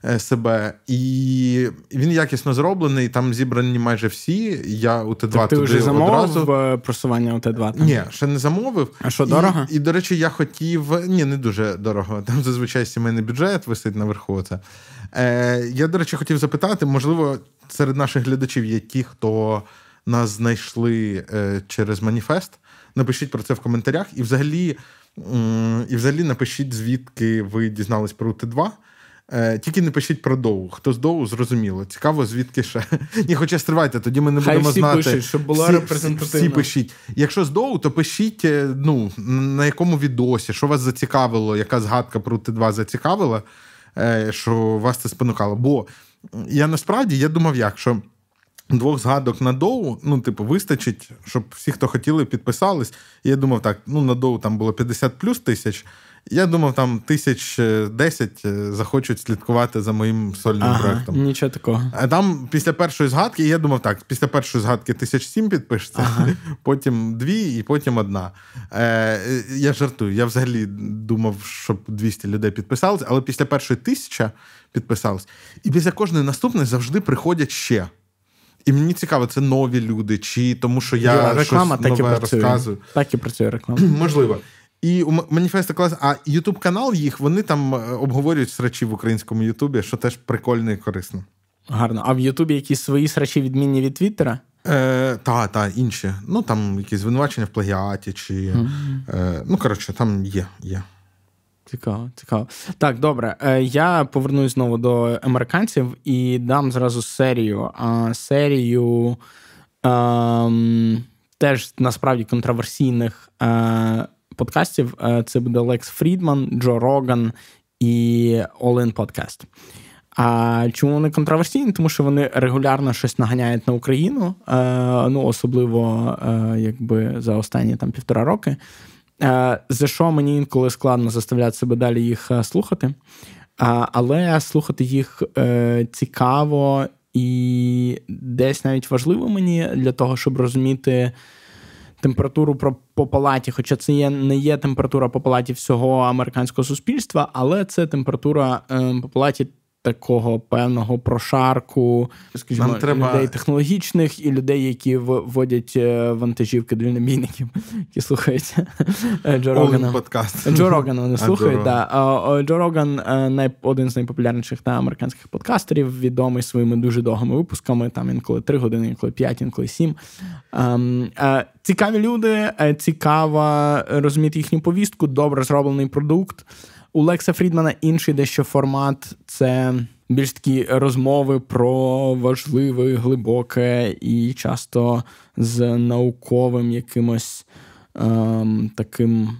Е, себе. І він якісно зроблений, там зібрані майже всі. Я у Т2 тобто ти туди вже замовив одразу... Е, просування у Т2? Там? Ні, ще не замовив. А що дорого? І, і, до речі, я хотів. Ні, не дуже дорого. Там зазвичай сімейний бюджет висить наверху. Це. Е, Я, до речі, хотів запитати, можливо, серед наших глядачів є ті, хто нас знайшли е, через маніфест. Напишіть про це в коментарях. І взагалі. І взагалі напишіть, звідки ви дізнались про Т2. Е, тільки не пишіть про доу. Хто з доу, зрозуміло. Цікаво, звідки ще. *laughs* Ні, хоча стривайте, тоді ми не Хай будемо всі знати. Пишуть, щоб була всі, репрезентативна. Всі пишіть. Якщо з доу, то пишіть, е, ну, на якому відосі, що вас зацікавило, яка згадка про Т2 зацікавила, е, що вас це спонукало. Бо я насправді я думав, як що. Двох згадок на доу, ну, типу, вистачить, щоб всі, хто хотіли, підписались. І я думав, так, ну на доу там було 50 плюс тисяч. Я думав, там тисяч е, десять е, захочуть слідкувати за моїм сольним ага, проектом. Нічого такого. А е, там після першої згадки, я думав, так, після першої згадки тисяч сім підпишеться, ага. *laughs* потім дві і потім одна. Е, Я жартую. Я взагалі думав, щоб 200 людей підписалось, але після першої тисяча підписалось. І після кожної наступної завжди приходять ще. І мені цікаво, це нові люди, чи тому що я Є, реклама щось так нове і працює. розказую. Так і працює реклама. *clears throat* Можливо. І у маніфеста клас, а Ютуб канал їх вони там е, обговорюють срачі в українському Ютубі, що теж прикольно і корисно. Гарно. А в Ютубі якісь свої срачі відмінні від Твіттера? Е, Та, та, інші. Ну там якісь звинувачення в плагіаті, чи mm-hmm. е, ну коротше, там є, є. Цікаво, цікаво. Так, добре. Е, я повернусь знову до американців і дам зразу серію. А серію е, теж насправді контроверсійних. Е, подкастів. Е, це буде Лекс Фрідман, Джо Роган і Олен Подкаст. А чому вони контроверсійні? Тому що вони регулярно щось наганяють на Україну, е, ну особливо е, якби за останні там півтора роки. За що мені інколи складно заставляти себе далі їх слухати, але слухати їх цікаво і десь навіть важливо мені для того, щоб розуміти температуру про по палаті, хоча це є не є температура по палаті всього американського суспільства, але це температура ем, по палаті такого певного прошарку, скажімо, Нам треба... людей технологічних і людей, які вводять е, вантажівки дальнобійників, які слухаються е, Джо Рогана. Джо Роган вони слухають. Да. Джо Роган е, один з найпопулярніших та американських подкастерів, відомий своїми дуже довгими випусками. Там інколи три години, інколи п'ять, інколи сім. Ем, цікаві люди, цікаво розуміти їхню повістку, добре зроблений продукт. У Лекса Фрідмана інший дещо формат це більш такі розмови про важливе, глибоке і часто з науковим якимось ем, таким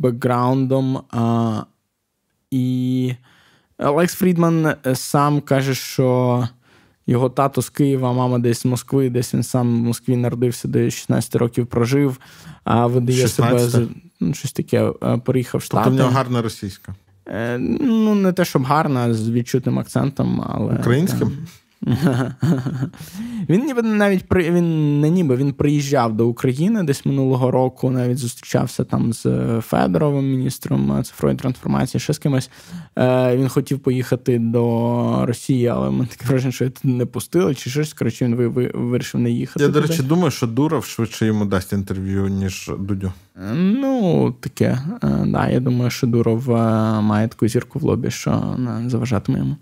бекграундом. А, І Олекс Фрідман е, сам каже, що. Його тато з Києва, мама десь з Москви, десь він сам в Москві народився, де 16 років прожив, а видає 16? себе ну, щось таке, е, переїхав в Штати. Тобто в нього гарна російська. Е, ну, не те, щоб гарна, з відчутим акцентом, але. Українським? Там... *laughs* Він ніби навіть при він не ніби він приїжджав до України десь минулого року, навіть зустрічався там з е, Федоровим, міністром е, цифрової трансформації, ще з кимось. Е, Він хотів поїхати до Росії, але ми таке враження, що його не пустили, чи щось коротше він вирішив не їхати. Я, до речі, думаю, що Дуров швидше йому дасть інтерв'ю, ніж Дудю. Е, ну, таке. Да, я думаю, що Дуров має таку зірку в лобі, що не заважатиме йому.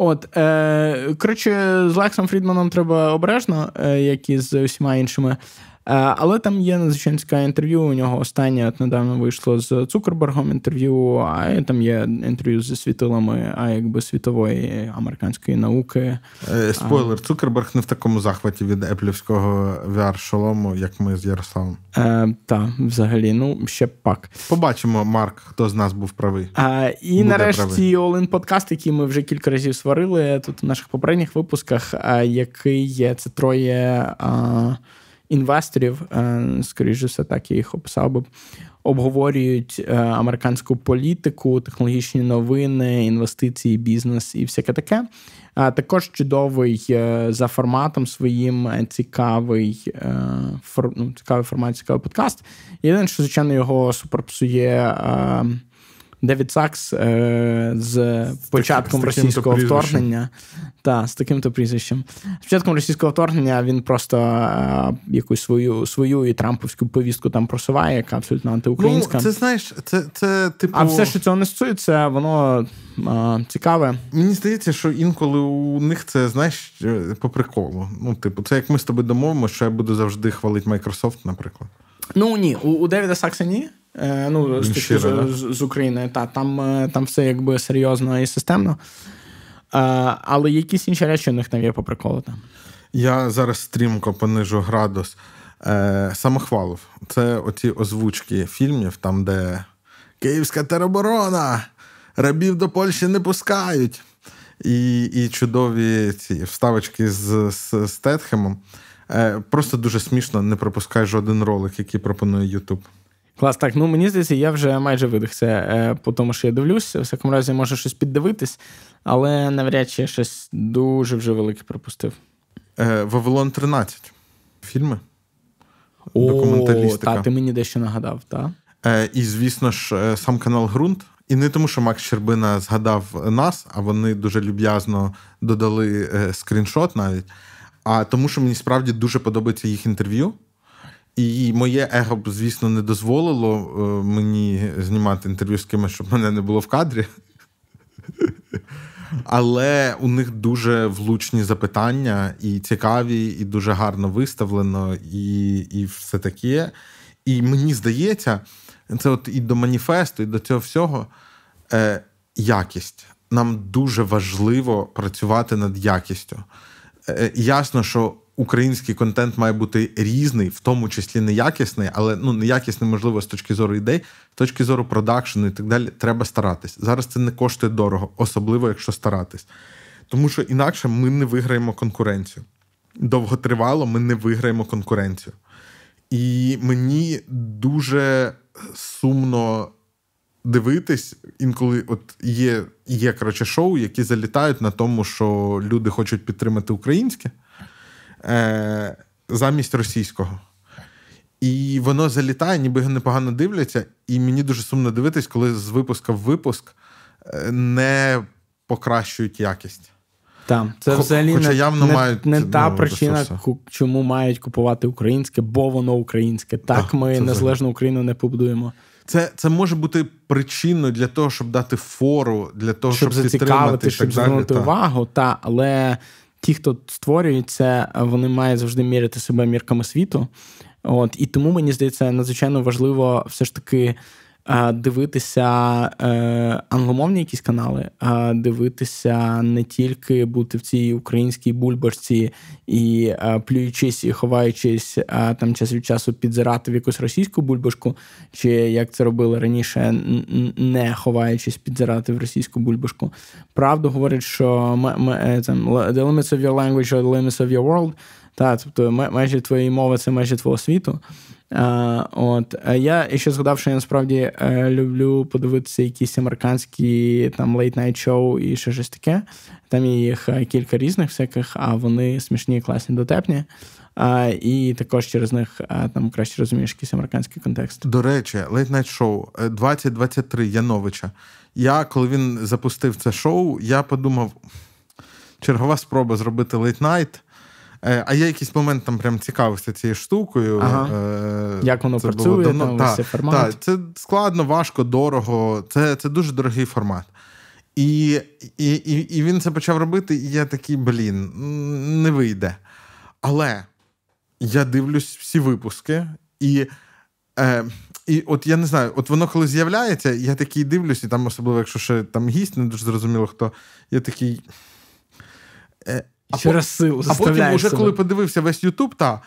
От, е, коротше, з Лексом Фрідманом треба обережно, е, як і з усіма іншими Е, але там є надзвичайно цікаве інтерв'ю. У нього останнє от недавно вийшло з Цукербергом інтерв'ю, а там є інтерв'ю зі світилами, а якби світової американської науки. Е, спойлер, а... Цукерберг не в такому захваті від еплівського VR-шолому, як ми з Ярославом. Е, Та, взагалі, ну ще пак. Побачимо, Марк, хто з нас був правий. А, І Буде нарешті Олен подкаст, який ми вже кілька разів сварили тут у наших попередніх випусках, який є це троє. А інвесторів, е, скоріше все, так я їх описав би. Обговорюють е, американську політику, технологічні новини, інвестиції, бізнес і всяке таке. також чудовий е, за форматом своїм цікавий фор, ну, цікавий формат, цікавий подкаст. Єдине, що звичайно його суперпсує Девід Сакс е, з початком з російського вторгнення. Та, з таким то прізвищем. З початком російського вторгнення він просто е, якусь свою свою і трамповську повістку там просуває, яка абсолютно антиукраїнська. Ну, Це знаєш, це це типу. А все, що цього не стосується, воно е, цікаве. Мені здається, що інколи у них це знаєш е, по приколу. Ну, типу, це як ми з тобою домовимо, що я буду завжди хвалити Microsoft, наприклад. Ну ні, у, у Девіда Сакса ні. Е, ну, з, Щиро, з, з, України, та там е, там все якби серйозно і системно. Е, але якісь інші речі у них там є по приколу. Там. Я зараз стрімко понижу градус. Е, Самохвалов. Це оці озвучки фільмів, там, де Київська тероборона, рабів до Польщі не пускають. І і чудові ці вставочки з, з Стетхемом. Е, просто дуже смішно не пропускає жоден ролик, який пропонує Ютуб. Клас, так, ну мені здається, я вже майже видихся, е, по тому, що я дивлюся. В всякому разі, можу щось піддивитись, але навряд чи я щось дуже вже велике пропустив. Е, Вавилон 13. Фільми? О, Документалістика. Та, ти мені дещо нагадав, так? Е, і, звісно ж, сам канал Грунт. І не тому, що Макс Щербина згадав нас, а вони дуже люб'язно додали скріншот навіть а тому, що мені справді дуже подобається їх інтерв'ю. І моє его б, звісно, не дозволило е, мені знімати інтерв'ю з кимось, щоб мене не було в кадрі. *laughs* Але у них дуже влучні запитання, і цікаві, і дуже гарно виставлено, і і все таке. І мені здається, це от і до маніфесту, і до цього всього е, якість. Нам дуже важливо працювати над якістю. Е, е, ясно, що український контент має бути різний, в тому числі неякісний, але ну неякісний, можливо, з точки зору ідей, з точки зору продакшену і так далі, треба старатись. Зараз це не коштує дорого, особливо якщо старатись. Тому що інакше ми не виграємо конкуренцію. Довготривало ми не виграємо конкуренцію. І мені дуже сумно дивитись інколи, от є є коротше, шоу, які залітають на тому, що люди хочуть підтримати українське е, замість російського. І воно залітає, ніби непогано дивляться. І мені дуже сумно дивитись, коли з випуска в випуск е, не покращують якість. Там це Хо, взагалі хоча не, явно не, мають, не та ну, причина, причина, чому мають купувати українське, бо воно українське. Так, так ми незалежну Україну не побудуємо. Це це може бути причиною для того, щоб дати фору, для того, щоб, щоб зацікавити, щоб звернути увагу, та але ті, хто створює це, вони мають завжди міряти себе мірками світу. От І тому мені здається, надзвичайно важливо все ж таки Е, дивитися е, англомовні якісь канали, е, дивитися не тільки бути в цій українській бульбашці і плюючись і ховаючись там час від часу підзирати в якусь російську бульбашку, чи як це робили раніше, не ховаючись підзирати в російську бульбашку. Правду говорить, що там, «The limits of your language are the limits of your world», та, тобто межі твоєї мови це межі твого світу. А, от. Е, я ще згадав, що я насправді е, люблю подивитися якісь американські там лейт-найт шоу і ще щось таке. Там є їх е, кілька різних всяких, а вони смішні, класні, дотепні. А, І також через них а, там краще розумієш якийсь американський контекст. До речі, Late Night Show 2023 Яновича. Я коли він запустив це шоу, я подумав: чергова спроба зробити Late Night, Е, а я якийсь момент там прям цікавився цією штукою. Ага. Е, Як воно працює, було давно. Та, та, формат. Та, це складно, важко, дорого. Це це дуже дорогий формат. І, і, і, і він це почав робити, і я такий, блін, не вийде. Але я дивлюсь всі випуски, і Е, і от я не знаю, от воно коли з'являється, я такий дивлюсь, і там, особливо, якщо ще там гість, не дуже зрозуміло хто, я такий. Е, Ще раз силу А потім, уже коли подивився весь Ютуб, та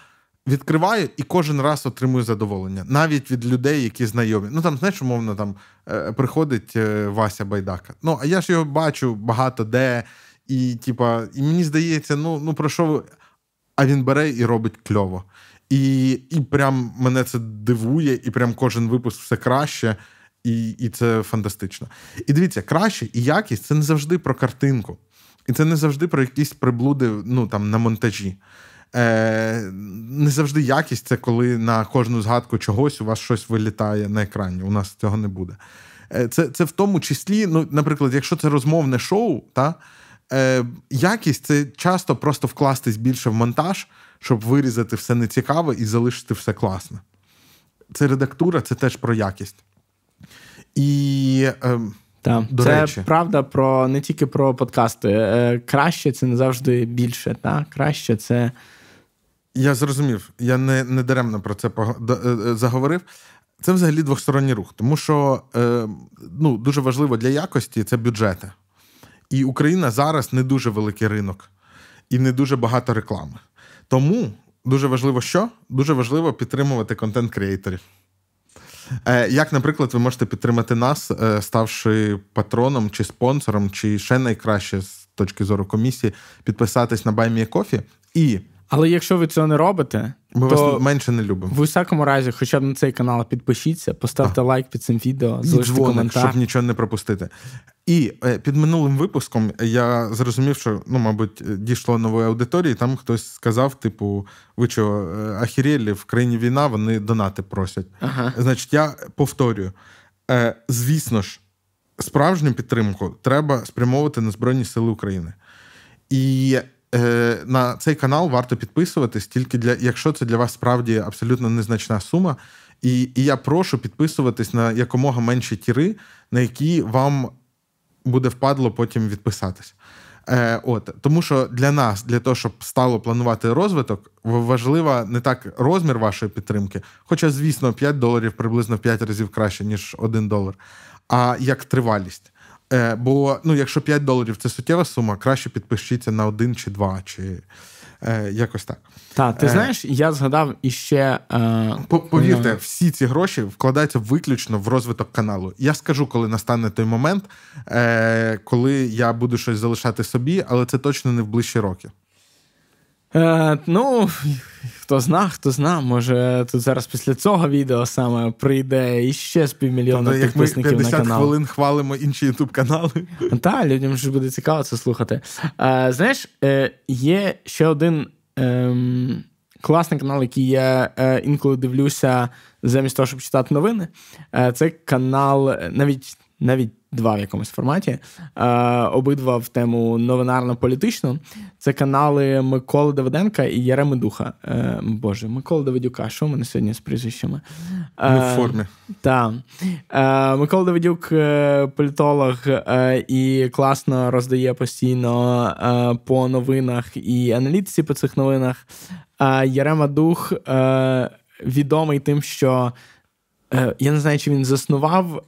відкриваю і кожен раз отримую задоволення, навіть від людей, які знайомі. Ну там, знаєш, умовно, там е, приходить е, Вася Байдака. Ну, а я ж його бачу багато де, і типа, і мені здається, ну ну про що ви. А він бере і робить кльово. І і прям мене це дивує, і прям кожен випуск все краще, і і це фантастично. І дивіться, краще і якість це не завжди про картинку. І це не завжди про якісь приблуди ну, там, на монтажі. Е, Не завжди якість це коли на кожну згадку чогось у вас щось вилітає на екрані. У нас цього не буде. Е, Це це в тому числі, ну, наприклад, якщо це розмовне шоу, та, е, якість це часто просто вкластись більше в монтаж, щоб вирізати все нецікаве і залишити все класне. Це редактура, це теж про якість. І. Е, так. До це речі. правда про не тільки про подкасти. Е, краще це не завжди більше. Та? Краще це. Я зрозумів. Я не не даремно про це е, е, заговорив. Це взагалі двосторонній рух, тому що ну, дуже важливо для якості це бюджети. І Україна зараз не дуже великий ринок і не дуже багато реклами. Тому дуже важливо, що дуже важливо підтримувати контент-креаторів. Е, як, наприклад, ви можете підтримати нас, е, ставши патроном чи спонсором, чи ще найкраще з точки зору комісії, підписатись на Баймі Кофі і. Але якщо ви цього не робите, ми то вас менше не любимо. В усякому разі, хоча б на цей канал підпишіться, поставте а. лайк під цим відео, і залиште дзвоник, коментар. щоб нічого не пропустити. І е, під минулим випуском я зрозумів, що ну, мабуть, е, дійшло нової аудиторії. Там хтось сказав: типу, ви що, ахірєлі, е, в країні війна, вони донати просять. Ага. Значить, я повторюю: звісно ж, справжню підтримку треба спрямовувати на Збройні Сили України. І е, на цей канал варто підписуватись тільки для якщо це для вас справді абсолютно незначна сума. І, І я прошу підписуватись на якомога менші тіри, на які вам буде впадло потім відписатись. Е, От тому, що для нас, для того, щоб стало планувати розвиток, важлива не так розмір вашої підтримки, хоча, звісно, 5 доларів приблизно в 5 разів краще ніж 1 долар, а як тривалість. Е, Бо ну, якщо 5 доларів це суттєва сума, краще підпишіться на один чи два, чи е, якось так. Так, ти е, знаєш, я згадав іще. Е, Повірте, е... всі ці гроші вкладаються виключно в розвиток каналу. Я скажу, коли настане той момент, е, коли я буду щось залишати собі, але це точно не в ближчі роки. Е, ну, хто зна, хто зна, може тут зараз після цього відео саме прийде іще з півмільйона тобто, підписників ну, як ми 50 на канал. хвилин хвалимо інші ютуб канали. Так, людям ж буде цікаво це слухати. Е, Знаєш, е, є ще один е, класний канал, який я е, інколи дивлюся замість того, щоб читати новини. Це канал навіть навіть два в якомусь форматі. Е, обидва в тему новинарно-політичну. Це канали Миколи Давиденка і Яреми Духа. Е, боже, Микола Давидюка. Що в мене сьогодні з прізвищами? Не в е, формі. Так. Микола Давидюк, політолог, і класно роздає постійно по новинах і аналітиці по цих новинах. Ярема Дух відомий тим, що я не знаю, чи він заснував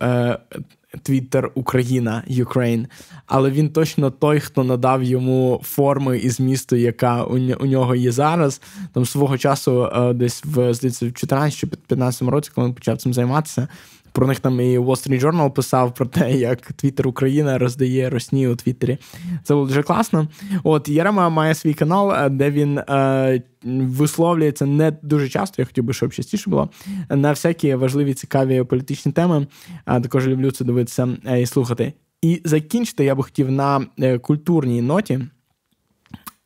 Твіттер Україна Ukraine, але він точно той, хто надав йому форми і змісту, яка у нього є зараз. Там свого часу, е, десь в здається, в 14 чи 15 році, коли він почав цим займатися. Про них там і Wall Street Journal писав про те, як Twitter Україна роздає Росні у Твіттері. Це було дуже класно. От Єрема має свій канал, е, де він е, висловлюється не дуже часто. Я хотів би, щоб частіше було на всякі важливі цікаві політичні теми. А також люблю це дивитися е, і слухати. І закінчити я би хотів на е, культурній ноті.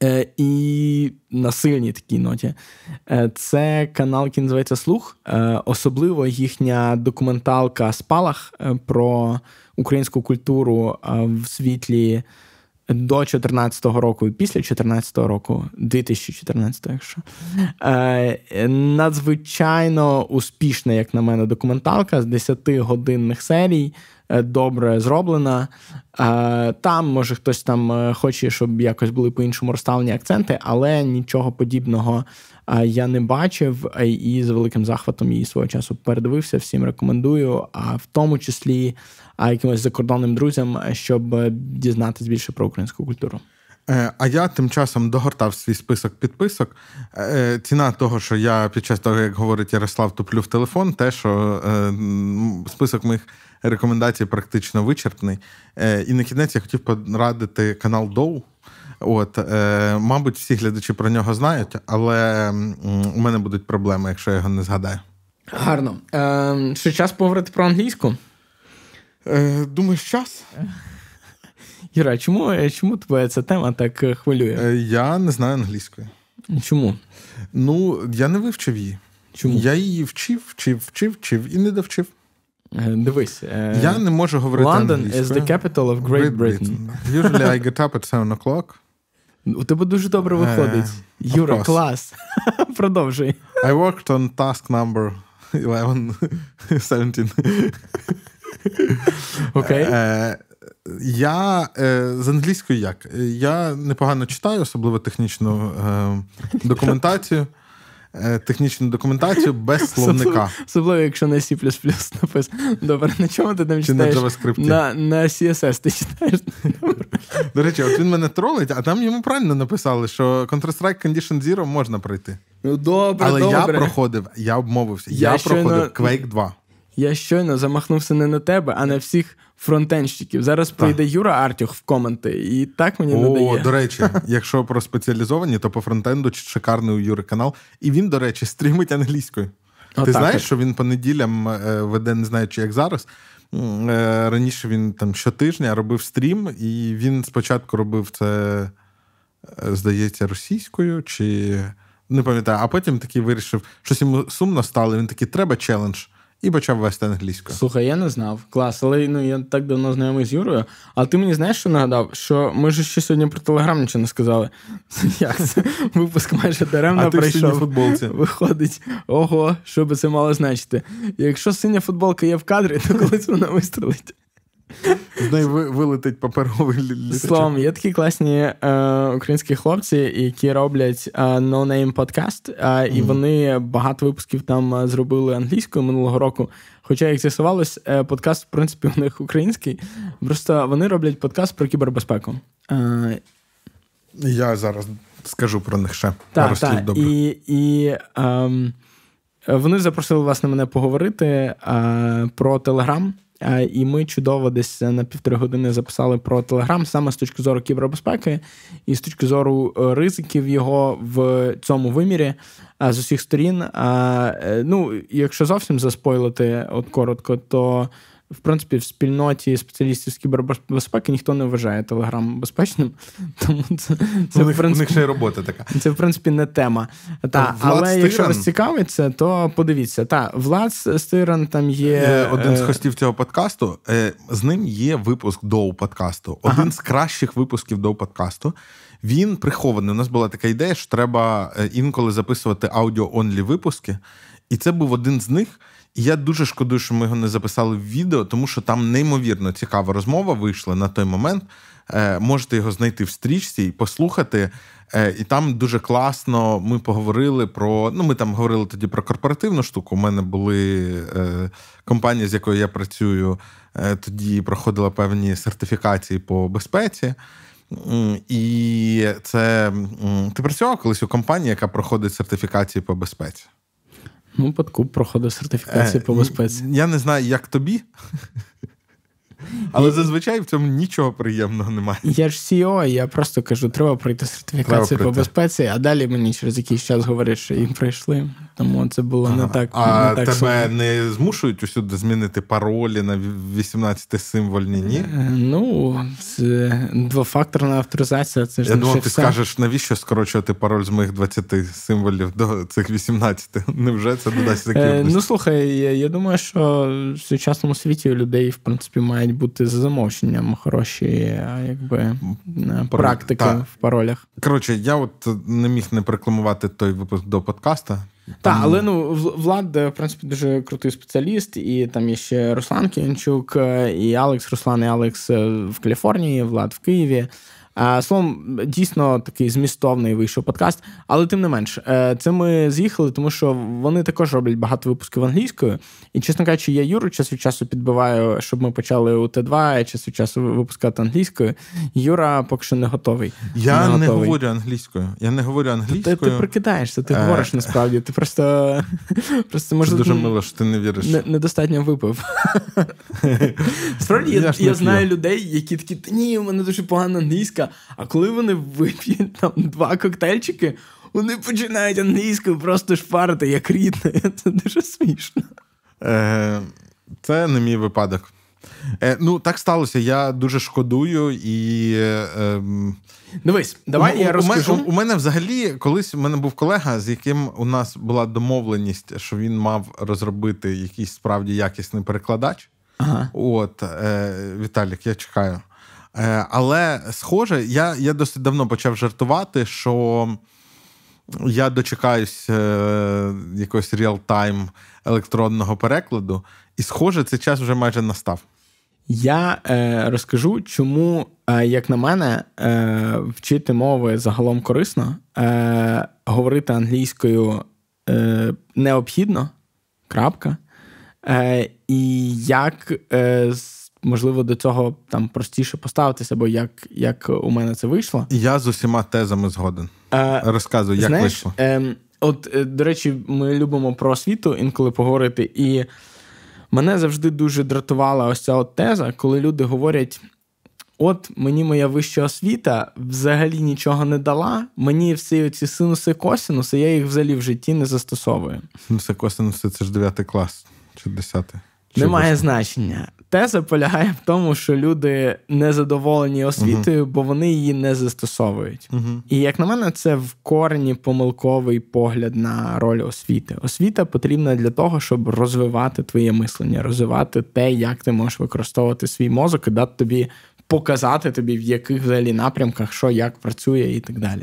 Е, і на сильній такій ноті е, це канал, який називається Слух, е, особливо їхня документалка Спалах про українську культуру в світлі до 2014 року і після 2014 року, 2014, якщо е, надзвичайно успішна, як на мене, документалка з 10 годинних серій. Е, добре зроблена. Е, там, може, хтось там е, хоче, щоб якось були по-іншому розставлені акценти, але нічого подібного я не бачив і з великим захватом її свого часу передивився. Всім рекомендую. А в тому числі а якимось закордонним друзям, щоб е, дізнатись більше про українську культуру. Е, а я тим часом догортав свій список підписок. Е, ціна того, що я під час того, як говорить Ярослав, туплю в телефон, те, що список моїх рекомендацій практично вичерпний. І на кінець я хотів порадити канал Доу. От, е, мабуть, всі глядачі про нього знають, але у мене будуть проблеми, якщо я його не згадаю. Гарно. Е, Ще час поговорити про англійську. Е, думаєш, час? *laughs* Юра, чому е, чому тебе ця тема так е, хвилює? я не знаю англійської. Чому? Ну, я не вивчив її. Чому? Я її вчив, вчив, вчив, вчив і не довчив. Дивись, я не можу говорити Лондон англійською. is the capital of Great Britain. Usually I get up at 7 o'clock. У тебе дуже добре виходить. Uh, Юра, клас. *laughs* Продовжуй. I worked on task number 11, *laughs* 17. *laughs* Окей. Okay. Е, е, я е, з англійською як? Я непогано читаю, особливо технічну документацію. Технічну документацію без словника. Особливо, якщо на C написано. Добре, на чому ти там читаєш? Чи на JavaScript? На, на CSS ти читаєш. Добре. *laughs* До речі, от він мене тролить, а там йому правильно написали, що Counter-Strike Condition Zero можна пройти. Ну, добре, Але добре. я проходив, я обмовився. Я, я проходив Quake 2. Я щойно замахнувся не на тебе, а на всіх фронтенщиків. Зараз прийде Юра Артюх в коменти, і так мені не дає. О, до речі, якщо про спеціалізовані, то по фронтенду шикарний у Юри канал. І він, до речі, стрімить англійською. О, Ти так, знаєш, так. що він по неділям е, веде, не знаю, чи як зараз. Е, раніше він там щотижня робив стрім, і він спочатку робив це, е, здається, російською чи не пам'ятаю, а потім такий вирішив, щось йому сумно стало. Він такий, треба челендж і почав вести англійську. Слухай, я не знав. Клас, але ну я так давно знайомий з Юрою. А ти мені знаєш, що нагадав? Що ми ж ще сьогодні про телеграм нічого не сказали? *laughs* Як це? Випуск майже даремно прийшов. футболці. Виходить, ого, що би це мало значити. Якщо синя футболка є в кадрі, то *laughs* колись вона вистрелить. З неї вилетить паперовий літачок. Словом, є такі класні е, українські хлопці, які роблять е, no-name подкаст, mm-hmm. Е, і вони багато випусків там е, зробили англійською минулого року. Хоча, як з'ясувалось, подкаст, в принципі, у них український. Просто вони роблять подкаст про кібербезпеку. Е, Я зараз скажу про них ще. Так, та, добре. І, і ем, е, вони запросили власне мене поговорити е, про Телеграм. Е, і ми чудово десь е, на півтори години записали про Телеграм саме з точки зору кібербезпеки і з точки зору е, ризиків його в цьому вимірі з усіх сторін. Ну, якщо зовсім заспойлити от коротко, то в принципі, в спільноті спеціалістів з кібербезпеки ніхто не вважає Телеграм безпечним. *laughs* Тому це, це у, них, в принципі, у них ще й робота така. Це в принципі не тема. Та, Але Стиран. якщо вас цікавиться, то подивіться. Та, Влад Стиран там є. Е, один з е, хостів цього подкасту. Е, з ним є випуск до подкасту. Один ага. з кращих випусків до подкасту. Він прихований. У нас була така ідея, що треба інколи записувати аудіо-онлі випуски. І це був один з них я дуже шкодую, що ми його не записали в відео, тому що там неймовірно цікава розмова вийшла на той момент. Е, Можете його знайти в стрічці і послухати. Е, І там дуже класно ми поговорили про. Ну, ми там говорили тоді про корпоративну штуку. У мене були е, компанія, з якою я працюю, е, тоді проходила певні сертифікації по безпеці. І це ти працював колись у компанії, яка проходить сертифікації по безпеці. Ну, подкуп проходив сертифікацію е, по безпеці. Я не знаю, як тобі. Але зазвичай в цьому нічого приємного немає. Я ж CEO, я просто кажу, треба пройти сертифікацію треба по безпеці, а далі мені через якийсь час говорять, що їм прийшли. Тому це було не так. А не так тебе само. не змушують усюди змінити паролі на 18 символьні? Ні? Е, ну, це двофакторна авторизація. Це ж я думав, ти все. скажеш, навіщо скорочувати пароль з моїх 20 символів до цих 18? *laughs* Невже це додасть такі? Е, ну слухай, я, я думаю, що в сучасному світі у людей в принципі має мають бути за замовченням хороші якби, е, практики Та. в паролях. Коротше, я от не міг не прикламувати той випуск до подкаста. Так, але ну Влад, е, в принципі, дуже крутий спеціаліст, і там є ще Руслан Кінчук, е, і Алекс Руслан, і Алекс в Каліфорнії, Влад в Києві. Словом, дійсно такий змістовний вийшов подкаст, але тим не менш, е, це ми з'їхали, тому що вони також роблять багато випусків англійською. І, чесно кажучи, я Юру час від часу підбиваю, щоб ми почали у Т2 час від часу випускати англійською. Юра поки що не готовий. Я не, готовий. не говорю англійською. Я не говорю англійською. Ти, ти прикидаєшся, ти е, говориш насправді. Ти просто *laughs* просто може. дуже мило, що ти не віриш. Недостатньо випив. *laughs* Справді я знаю людей, які такі ні, у мене дуже погана англійська а коли вони вип'ють там два коктейльчики, вони починають англійською просто шпарити як рідне. *laughs* Це дуже смішно. Е, Це не мій випадок. Е, Ну, так сталося. Я дуже шкодую і. Е, ем, Дивись, давай у, я розкажу. У мене, у, у мене взагалі колись у мене був колега, з яким у нас була домовленість, що він мав розробити якийсь справді якісний перекладач. Ага. От, е, Віталік, я чекаю. Е, але схоже, я я досить давно почав жартувати, що я дочекаюсь е, якогось реал-тайм електронного перекладу, і, схоже, цей час вже майже настав. Я е, розкажу, чому, е, як на мене, е, вчити мови загалом корисно, е, говорити англійською е, необхідно. крапка. Е, І як. Е, можливо, до цього там простіше поставитися, бо як як у мене це вийшло. Я з усіма тезами згоден. Е, Розказуй, як знаєш, вийшло. Ем, е, От, до речі, ми любимо про освіту інколи поговорити. І мене завжди дуже дратувала ось ця от теза, коли люди говорять: от мені моя вища освіта взагалі нічого не дала, мені всі ці синуси, косинуси, я їх взагалі в житті не застосовую. Синуси, косинуси це ж 9 клас чи 10 немає це? значення. Теза полягає в тому, що люди не задоволені освітою, угу. бо вони її не застосовують. Угу. І як на мене, це в корні помилковий погляд на роль освіти. Освіта потрібна для того, щоб розвивати твоє мислення, розвивати те, як ти можеш використовувати свій мозок і дати тобі показати тобі, в яких взагалі напрямках що як працює, і так далі.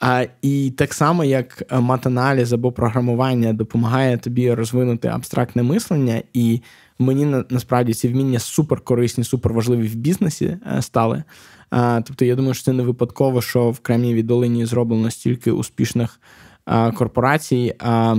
А, І так само, як е, матаналіз або програмування допомагає тобі розвинути абстрактне мислення, і мені на, насправді ці вміння супер корисні, супер важливі в бізнесі е, стали. А, Тобто, я думаю, що це не випадково, що в Кремнієвій долині зроблено стільки успішних а, корпорацій. А,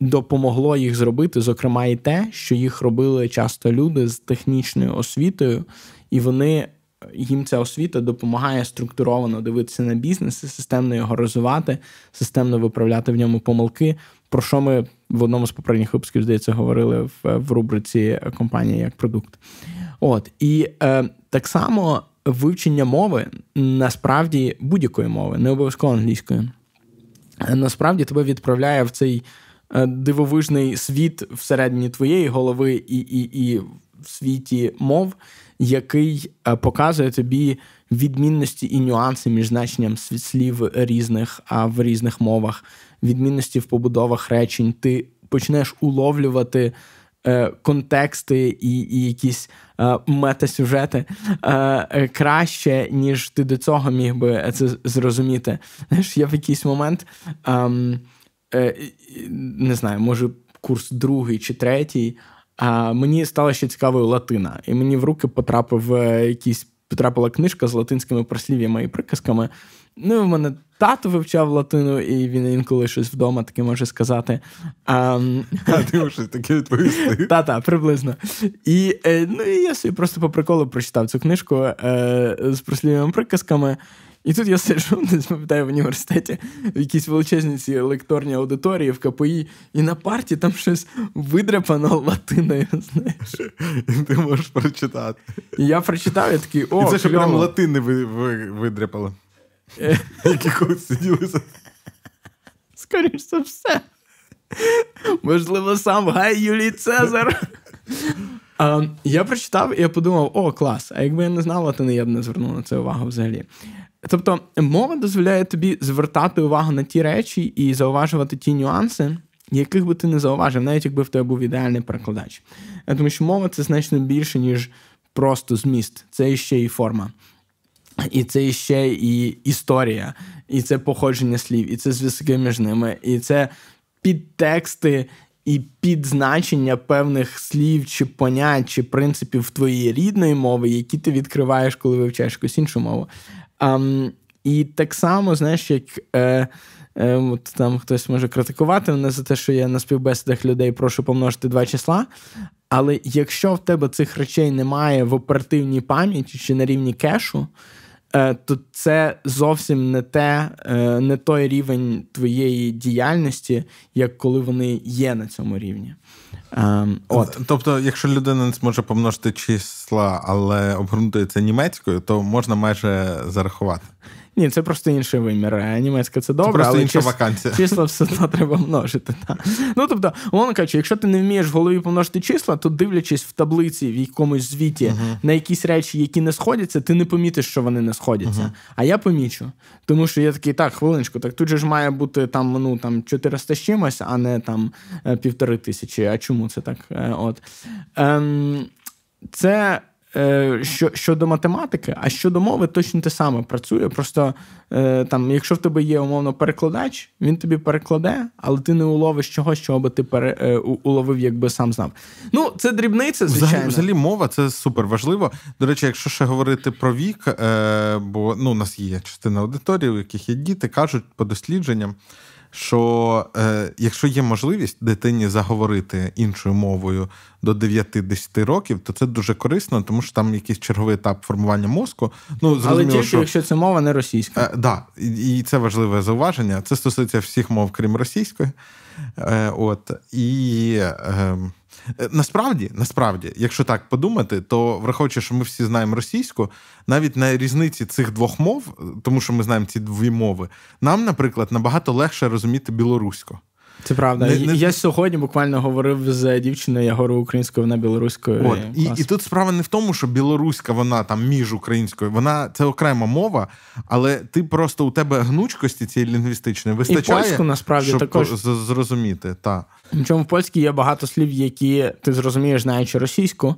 Допомогло їх зробити, зокрема, і те, що їх робили часто люди з технічною освітою, і вони їм ця освіта допомагає структуровано дивитися на бізнес системно його розвивати, системно виправляти в ньому помилки. Про що ми в одному з попередніх випусків здається говорили в, в рубриці компанія як продукт. От і е, так само вивчення мови насправді будь-якої мови, не обов'язково англійської. Е, насправді тебе відправляє в цей е, дивовижний світ всередині твоєї голови і, і, і в світі мов який е, показує тобі відмінності і нюанси між значенням слів різних, а в різних мовах, відмінності в побудовах речень. Ти почнеш уловлювати. Е, контексти і і якісь е, метасюжети е, е, краще, ніж ти до цього міг би це зрозуміти. Знаєш, я в якийсь момент ем, е, не знаю, може курс другий чи третій. А мені стало ще цікавою Латина, і мені в руки потрапив е, якийсь потрапила книжка з латинськими прослів'ями і приказками. Ну, в мене тато вивчав Латину, і він інколи щось вдома таке може сказати. А *laughs* а ти можеш таке відповісти. *laughs* Та-та, приблизно. І е, ну, і я собі просто по приколу прочитав цю книжку е, з прослів'ями і приказками. І тут я сиджу, *laughs* не пам'ятаю, в університеті, в якійсь величезній цій лекторній аудиторії в КПІ, і на парті там щось видряпано латиною, *laughs* знаєш. ти можеш прочитати. І я прочитав, я такий, о, І це ж прям латини ви, ви, видряпало. Е. *laughs* Які колись сиділи. Скоріше за все. Можливо, сам Гай Юлій Цезар. А, Я прочитав і я подумав, о, клас, а якби я не знав, латини, я б не звернув на це увагу взагалі. Тобто мова дозволяє тобі звертати увагу на ті речі і зауважувати ті нюанси, яких би ти не зауважив, навіть якби в тебе був ідеальний перекладач. Е, тому що мова це значно більше, ніж просто зміст, це ще і форма. І це ще і історія, і це походження слів, і це зв'язки між ними, і це підтексти і підзначення певних слів чи понять, чи принципів твоєї рідної мови, які ти відкриваєш, коли вивчаєш якусь іншу мову. Um, і так само, знаєш, як Е, е, от там хтось може критикувати мене за те, що я на співбесідах людей прошу помножити два числа. Але якщо в тебе цих речей немає в оперативній пам'яті чи на рівні кешу, е, то це зовсім не те, е, не той рівень твоєї діяльності, як коли вони є на цьому рівні. Um, от. Тобто, якщо людина не зможе помножити числа, але обґрунтується німецькою, то можна майже зарахувати. Ні, це просто інший вимір. Е, німецька це добре, це але інша чис... вакансія. числа все одно треба множити. Та. Ну тобто, воно кажучи, якщо ти не вмієш в голові помножити числа, то дивлячись в таблиці в якомусь звіті uh-huh. на якісь речі, які не сходяться, ти не помітиш, що вони не сходяться. Uh-huh. А я помічу. Тому що я такий, так, хвилиночку, так тут же ж має бути там ну там 400 з чимось, а не там е, півтори тисячі. А чому це так? Е, от ем, це. Е, що, щодо математики, а щодо мови точно те саме працює. Просто е, там, якщо в тебе є умовно перекладач, він тобі перекладе, але ти не уловиш чого, чого би ти пере, е, уловив, якби сам знав. Ну, це дрібниця, звичайно. Взагалі, взагалі мова це супер важливо. До речі, якщо ще говорити про вік, бо ну, у нас є частина аудиторії, у яких є діти, кажуть по дослідженням що е, якщо є можливість дитині заговорити іншою мовою до 9-10 років, то це дуже корисно, тому що там якийсь черговий етап формування мозку. Ну але тільки що... якщо це мова не російська, Так, е, да, і це важливе зауваження. Це стосується всіх мов, крім російської. Е, От і. Е, Е, насправді, насправді, якщо так подумати, то враховуючи, що ми всі знаємо російську, навіть на різниці цих двох мов, е, тому що ми знаємо ці дві мови, нам, наприклад, набагато легше розуміти білоруську. Це правда. Не, не... Я сьогодні буквально говорив з дівчиною, я говорю українською, вона білоруською. От. І і, тут справа не в тому, що білоруська вона там між українською, вона це окрема мова, але ти просто у тебе гнучкості цієї лінгвістичної вистачає. І польську, насправді, щоб також... зрозуміти. Та. Причому в польській є багато слів, які ти зрозумієш, знаючи російську.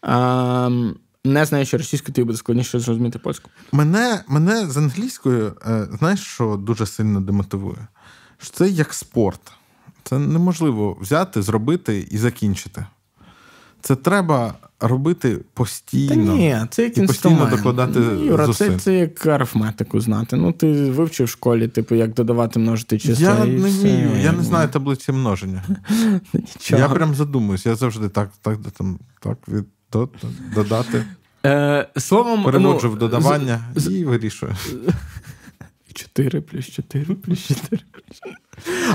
А, ем, не знаючи російську, тобі буде складніше зрозуміти польську. Мене мене з англійською, е, знаєш, що дуже сильно демотивує? що це як спорт. Це неможливо взяти, зробити і закінчити. Це треба робити постійно. Та ні, це як і постійно докладати ну, Юра, Це, це як арифметику знати. Ну, ти вивчив в школі, типу, як додавати множити числа. Я і не вмію, я не знаю ну. таблиці множення. *laughs* Ну, нічого. Я прям задумуюсь, я завжди так, так, там, так від додати. Е, словом, Переводжу ну, в додавання з... і вирішую. *laughs* 4 плюс 4 плюс 4.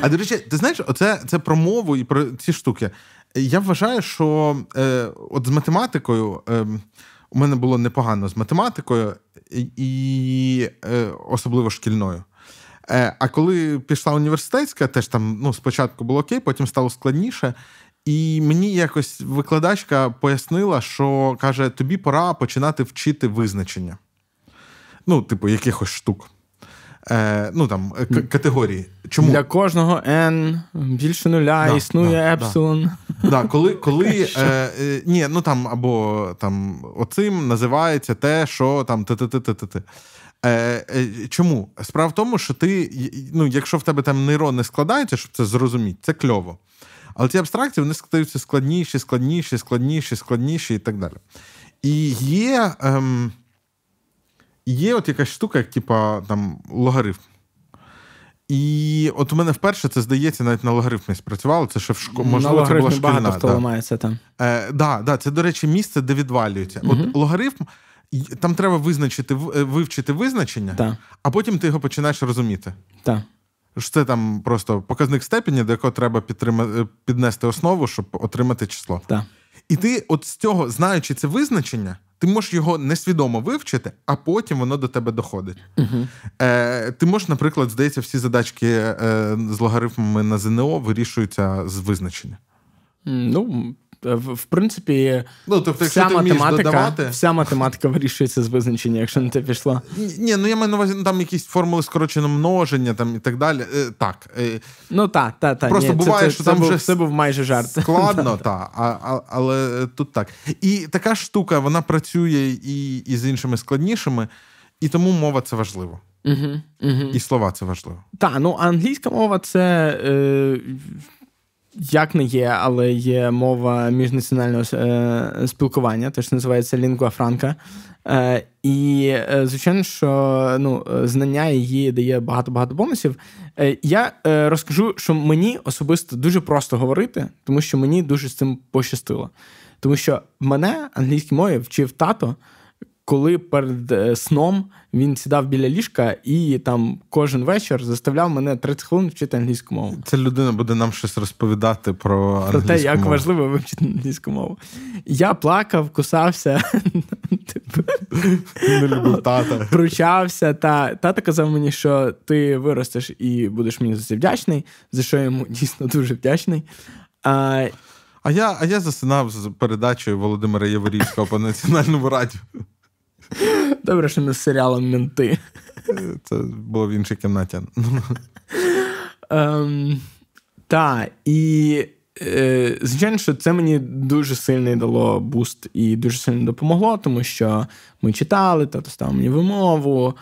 А до речі, ти знаєш, оце це про мову і про ці штуки. Я вважаю, що е, от з математикою е, у мене було непогано з математикою і е, особливо шкільною. Е, а коли пішла університетська, теж там ну, спочатку було окей, потім стало складніше. І мені якось викладачка пояснила, що каже: тобі пора починати вчити визначення. Ну, типу, якихось штук е, ну там е, к- категорії. Чому для кожного N більше нуля да, існує епсилон. Да, да. Коли коли е, е, ні, ну там або там оцим називається те, що там те те те те Е, е, Чому? Справа в тому, що ти, ну, якщо в тебе там нейрони складаються, щоб це зрозуміти, це кльово. Але ці абстракції вони складаються складніші, складніші, складніші, складніші і так далі. І є ем, є от якась штука, як типа там логарифм. І от у мене вперше це здається, навіть на логарифмі спрацювало. Це ще в шко... можливо, це була шкільна. багато хто ламається там. Е, да, да, це, до речі, місце, де відвалюється. Угу. От логарифм. Там треба визначити е, вивчити визначення, да. а потім ти його починаєш розуміти. Да. Це там просто показник степені, до якого треба е, піднести основу, щоб отримати число. Да. І ти, от з цього, знаючи це визначення, ти можеш його несвідомо вивчити, а потім воно до тебе доходить. Uh-huh. Е, Ти можеш, наприклад, здається, всі задачки е, з логарифмами на ЗНО вирішуються з визначення. Ну, Е, в принципі, ну, тобто, вся математика додавати... вся математика вирішується з визначення, якщо не ти пішла. Ні, ну я маю на увазі ну, там якісь формули скороченого множення там і так далі. Е, так. Е, ну так, так, так. Просто ні, буває, це, що це, там це вже був, був майже жарт. *laughs* Складно, *laughs* так, а, але тут так. І така штука, вона працює і, і з іншими складнішими, і тому мова це важливо. Угу, угу. І слова це важливо. Так, ну англійська мова це. Е... Як не є, але є мова міжнаціонального е, спілкування, теж називається лінгва франка. Е, І, е, звичайно, що ну, знання її дає багато-багато бонусів. Е, я е, розкажу, що мені особисто дуже просто говорити, тому що мені дуже з цим пощастило. Тому що мене англійській мові вчив тато коли перед е, сном він сідав біля ліжка і там кожен вечір заставляв мене 30 хвилин вчити англійську мову. Ця людина буде нам щось розповідати про англійську Про те, як мову. важливо вивчити англійську мову. Я плакав, кусався, не любив тата. пручався. Та тата казав мені, що ти виростеш і будеш мені за це вдячний, за що я йому дійсно дуже вдячний. А, а я а я засинав з передачею Володимира Єворівського по національному радіо. Добре, що не з серіалом Менти. Це було в іншій кімнаті. Ем, Та, і е, звичайно, що це мені дуже сильний дало буст і дуже сильно допомогло, тому що ми читали, тато став мені вимову.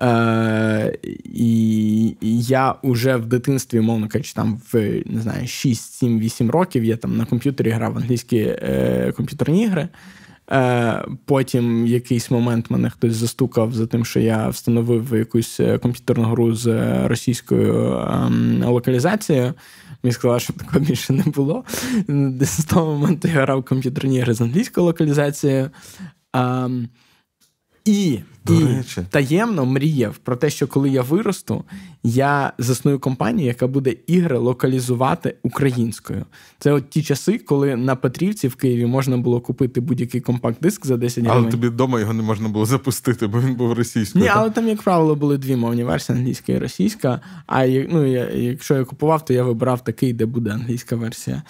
Е, І я вже в дитинстві, мовно кажучи, там в не знаю, 6, 7, 8 років я там на комп'ютері грав англійські е, комп'ютерні ігри. Е, потім якийсь момент мене хтось застукав за тим, що я встановив якусь е, комп'ютерну гру з російською ем, локалізацією. Мені сказали, що такого *laughs* більше не було. З того моменту я грав комп'ютерні ігри з англійською локалізацією. Ем, і до і речі. таємно мріяв про те, що коли я виросту, я засную компанію, яка буде ігри локалізувати українською. Це от ті часи, коли на Петрівці в Києві можна було купити будь-який компакт-диск за 10 гривень. Але тобі вдома його не можна було запустити, бо він був російською. Ні, так? але там, як правило, були дві мовні версії: англійська і російська. А ну, я, якщо я купував, то я вибирав такий, де буде англійська версія.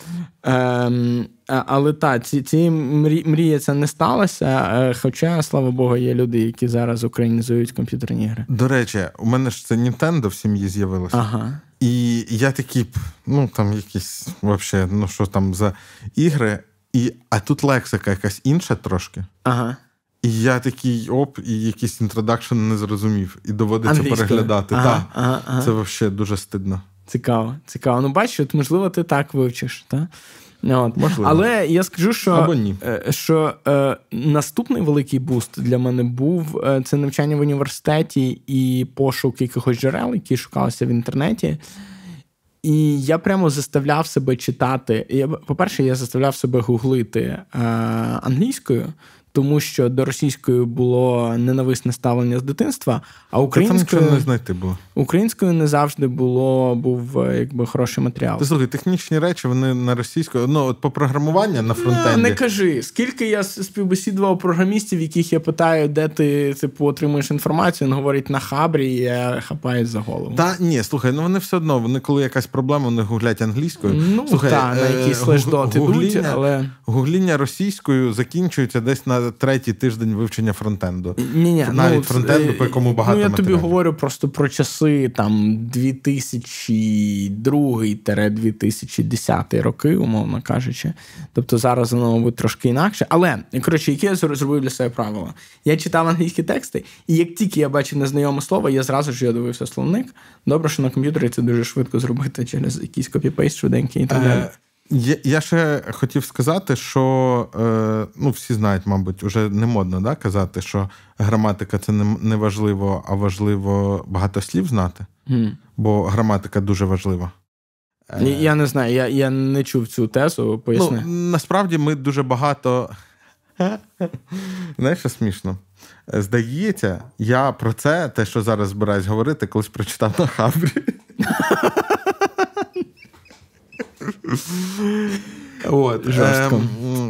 Ем, Але так, ці, ці мрія це не сталося. Е, хоча, слава Богу, є люди, які зараз зараз українізують комп'ютерні ігри. До речі, у мене ж це Нінтендо в сім'ї з'явилося. Ага. І я такий, ну там якісь вообще, ну що там за ігри, і, а тут лексика якась інша трошки. Ага. І я такий оп, і якийсь інтродакшн не зрозумів. І доводиться Англійською. переглядати. Ага, так, ага, ага. Це взагалі дуже стидно. Цікаво, цікаво. Ну бачиш, можливо, ти так вивчиш, так? Ну, от. Можливо. Але я скажу, що Або ні. Е, що е, наступний великий буст для мене був е, це навчання в університеті і пошук якихось джерел, які шукалися в інтернеті. І я прямо заставляв себе читати. Я, По-перше, я заставляв себе гуглити е, англійською тому що до російської було ненависне ставлення з дитинства, а українською не знайти було. Українською не завжди було був е, якби хороший матеріал. Ти слухай, технічні речі вони на російську. Ну от по програмування на е, фронтенді. Не, не кажи. Скільки я співбесідував програмістів, яких я питаю, де ти типу отримуєш інформацію, він говорить на хабрі, і я хапаю за голову. Та ні, слухай, ну вони все одно вони, коли якась проблема, вони гуглять англійською. Ну слухай, та, на е, якісь е- гуг- гугління, але гугління російською закінчується десь на третій тиждень вивчення фронтенду. Ні-ні, ну, Навіть ну, фронтенду, по якому ну, багато. Ну, Я матеріалів. тобі говорю просто про часи там 2002-2010 роки, умовно кажучи. Тобто зараз воно, мабуть, трошки інакше. Але, коротше, яке я зробив для себе правило? Я читав англійські тексти, і як тільки я бачив незнайоме слово, я зразу ж я дивився словник. Добре, що на комп'ютері це дуже швидко зробити через якийсь копіпейст швиденький і так далі. Я ще хотів сказати, що е, ну всі знають, мабуть, уже не модно да, казати, що граматика це не, не важливо, а важливо багато слів знати, mm. бо граматика дуже важлива. Е, я не знаю, я я не чув цю тезу. поясни. Ну, Насправді ми дуже багато. Знаєш, що смішно? Здається, я про це, те, що зараз збираюсь говорити, колись прочитав на Хабрі. От, Жорстко.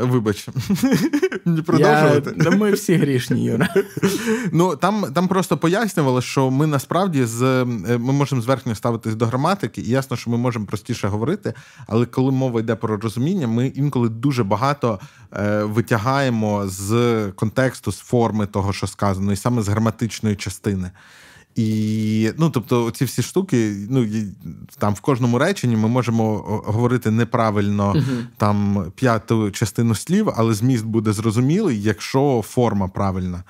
е вибач. *laughs* Не продовжувати. Я... Да Ми всі грішні, Юра. *laughs* Ну там там просто пояснювали, що ми насправді з ем, ми можемо зверхньо ставитись до граматики, і ясно, що ми можемо простіше говорити, але коли мова йде про розуміння, ми інколи дуже багато е, витягаємо з контексту, з форми того, що сказано, і саме з граматичної частини. І ну, тобто, ці всі штуки, ну там в кожному реченні ми можемо говорити неправильно uh-huh. там п'яту частину слів, але зміст буде зрозумілий, якщо форма правильна.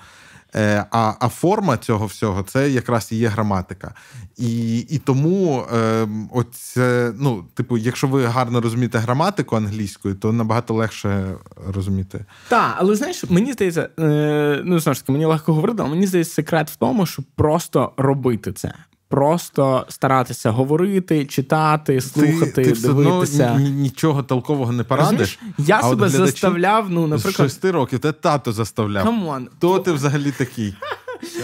Е, а а форма цього всього це якраз і є граматика. І і тому, е, оце, ну, типу, якщо ви гарно розумієте граматику англійською, то набагато легше розуміти. Так, але знаєш, мені здається, е, ну знову ж таки, мені легко говорити, але мені здається, секрет в тому, щоб просто робити це. Просто старатися говорити, читати, слухати, ти, ти все Одно нічого толкового не порадиш. Розумієш? Я а себе от заставляв. Ну, наприклад, з 6 років ти тато заставляв. Камон. То ти взагалі такий.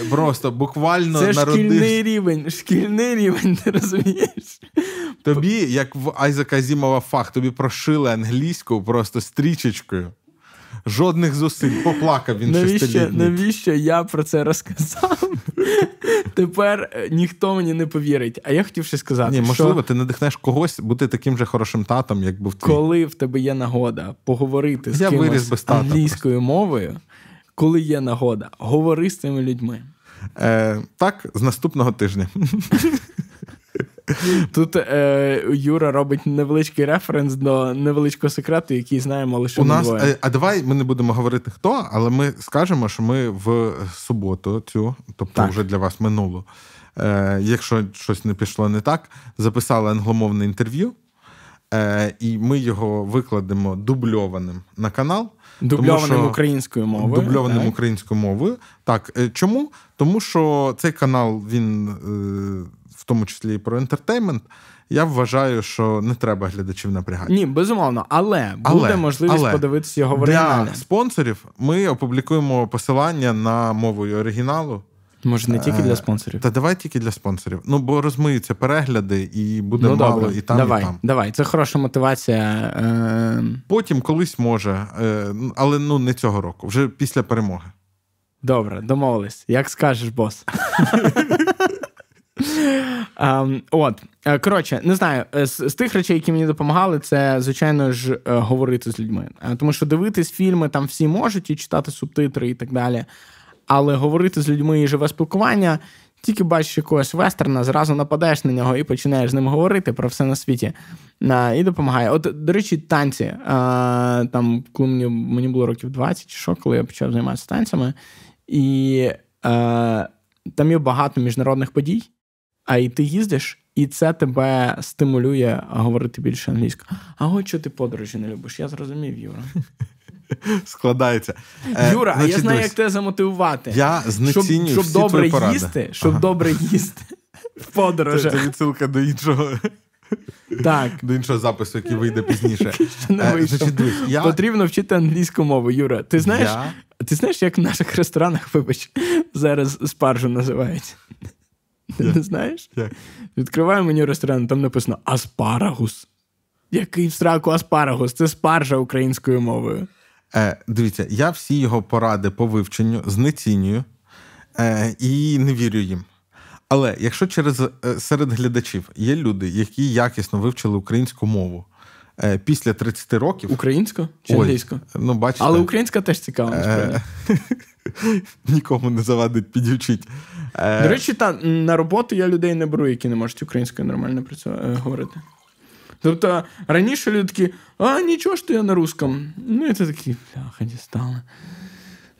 Просто буквально Це народив... шкільний рівень, шкільний рівень, ти розумієш? Тобі, як в Айзека Зімова фах, тобі прошили англійську просто стрічечкою жодних зусиль. Поплакав він навіщо, навіщо я про це розказав? *laughs* Тепер е, ніхто мені не повірить. А я хотів ще сказати. Ні, можливо, що ти надихнеш когось бути таким же хорошим татом, як був ти. Коли в тебе є нагода поговорити з я кимось англійською просто. мовою, коли є нагода, говори з цими людьми. Е, Так, з наступного тижня. *laughs* Тут е, Юра робить невеличкий референс до невеличкого секрету, який знаємо лише. У нас, е, А давай ми не будемо говорити хто, але ми скажемо, що ми в суботу, цю, тобто так. вже для вас минуло, е, якщо щось не пішло не так, записали англомовне інтерв'ю, е, і ми його викладемо дубльованим на канал. Дубльованим тому, що... українською мовою. Дубльованим так. українською мовою. Так, е, чому? Тому що цей канал він е, тому числі і про ентертеймент, я вважаю, що не треба глядачів напрягати. Ні, безумовно, але, але буде можливість але подивитися його в оригіналі. Для спонсорів. Ми опублікуємо посилання на мовою оригіналу. Може, не тільки е, для спонсорів. Та давай тільки для спонсорів. Ну, бо розмиються перегляди, і буде ну, мало добре. і там, давай, і там. Давай, це хороша мотивація. Е, Потім колись може, е, але ну не цього року, вже після перемоги. Добре, домовились. Як скажеш, бос. *laughs* Um, от, е, коротше, не знаю, е, з, з тих речей, які мені допомагали, це, звичайно ж, е, говорити з людьми. Тому що дивитись фільми там всі можуть і читати субтитри і так далі. Але говорити з людьми і живе спілкування, тільки бачиш якогось вестерна, зразу нападаєш на нього і починаєш з ним говорити про все на світі. І допомагає. От, до речі, танці. Там, коли мені, мені було років 20 чи що, коли я почав займатися танцями, і там є багато міжнародних подій а і ти їздиш, і це тебе стимулює говорити більше англійською. А от що ти подорожі не любиш? Я зрозумів, Юра. *laughs* Складається. Е, Юра, а я знаю, як тебе замотивувати. Я щоб, щоб всі добре твої їсти, щоб ага. добре їсти *laughs* в подорожах. Це відсилка до іншого. Так. До іншого запису, який вийде пізніше. *laughs* не е, вийшов. Значить, я... Потрібно вчити англійську мову, Юра. Ти знаєш, я... ти знаєш, як в наших ресторанах, вибач, зараз спаржу називають? Ти yeah. не знаєш? Yeah. Відкриваю меню ресторану, там написано Аспарагус. Який в сраку Аспарагус? Це спаржа українською мовою. Е, Дивіться, я всі його поради по вивченню знецінюю е, і не вірю їм. Але якщо через е, серед глядачів є люди, які якісно вивчили українську мову е, після 30 років. Українську чи англійську? Ну, бачите. Але українська теж цікава, е, насправді. *laughs* *laughs* нікому не завадить підівчить. Е, До речі, та на роботу я людей не беру, які не можуть українською нормально е, говорити. Тобто раніше люди такі, а нічого ж то я на русском. Ну і ти такий, бляха, дістали.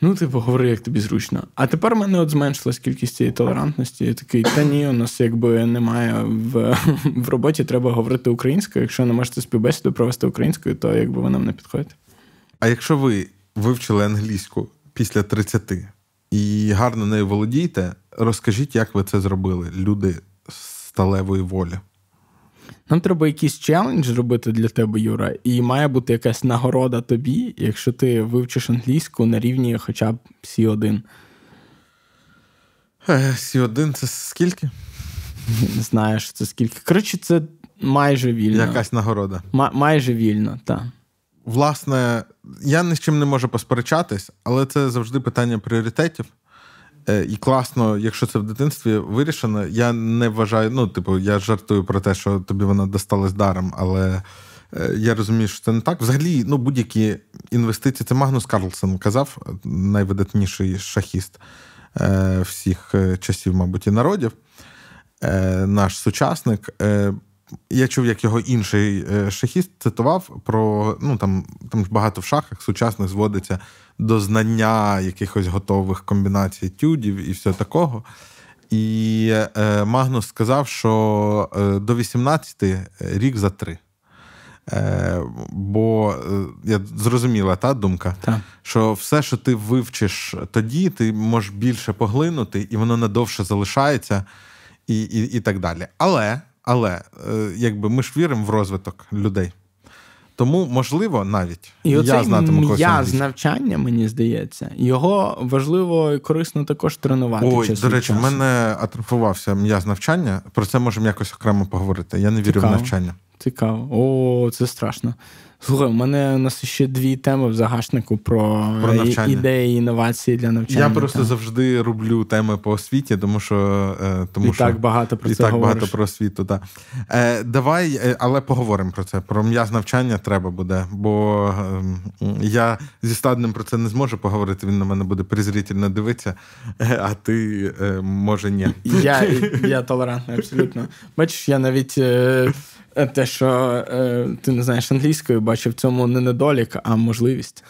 Ну, типу, говори, як тобі зручно. А тепер в мене от зменшилась кількість цієї толерантності. Я такий, та ні, у нас якби немає в *laughs* в роботі, треба говорити українською. Якщо не можете співбесіду провести українською, то якби вона не підходить. А якщо ви вивчили англійську після 30 і гарно нею володійте, розкажіть, як ви це зробили, люди сталевої волі. Нам треба якийсь челендж робити для тебе, Юра, і має бути якась нагорода тобі, якщо ти вивчиш англійську на рівні хоча б c 1 c 1 це скільки? Не знаю, що це скільки. Коротше, це майже вільно. Якась нагорода. М- майже вільно, так власне, я ні з чим не можу посперечатись, але це завжди питання пріоритетів. Е, і класно, якщо це в дитинстві вирішено. Я не вважаю, ну, типу, я жартую про те, що тобі вона досталась даром, але е, я розумію, що це не так. Взагалі, ну, будь-які інвестиції. Це Магнус Карлсон казав, найвидатніший шахіст е, всіх часів, мабуть, і народів. Наш сучасник я чув, як його інший е, шахіст цитував про ну там там ж багато в шахах сучасних зводиться до знання якихось готових комбінацій тюдів і всього такого. І е, Магнус сказав, що е, до 18 рік за три. Е, Бо е, я зрозуміла та думка, так. що все, що ти вивчиш тоді, ти можеш більше поглинути, і воно надовше залишається, і, і, і так далі. Але але е, якби ми ж віримо в розвиток людей. Тому, можливо, навіть і я оцей знатиму я з навчання, мені здається, його важливо і корисно також тренувати. Ой, До речі, в мене атрофувався м'яз навчання. Про це можемо якось окремо поговорити. Я не вірю Цікаво. в навчання. Цікаво, о, це страшно. Слухай, у мене у нас ще дві теми в загашнику про, про навчання. ідеї інновації для навчання. Я просто та. завжди роблю теми по освіті, тому що е, тому і що, так багато про і це так говориш. багато про освіту. Да. Е, Давай, е, але поговоримо про це. Про м'яз навчання треба буде, бо ем, я зі стадним про це не зможу поговорити. Він на мене буде презрительно дивитися, е, а ти може ні. Я *laughs* я толерантний, абсолютно. Бачиш, я навіть. Е, те, що е, ти не знаєш англійською, бачу в цьому не недолік, а можливість.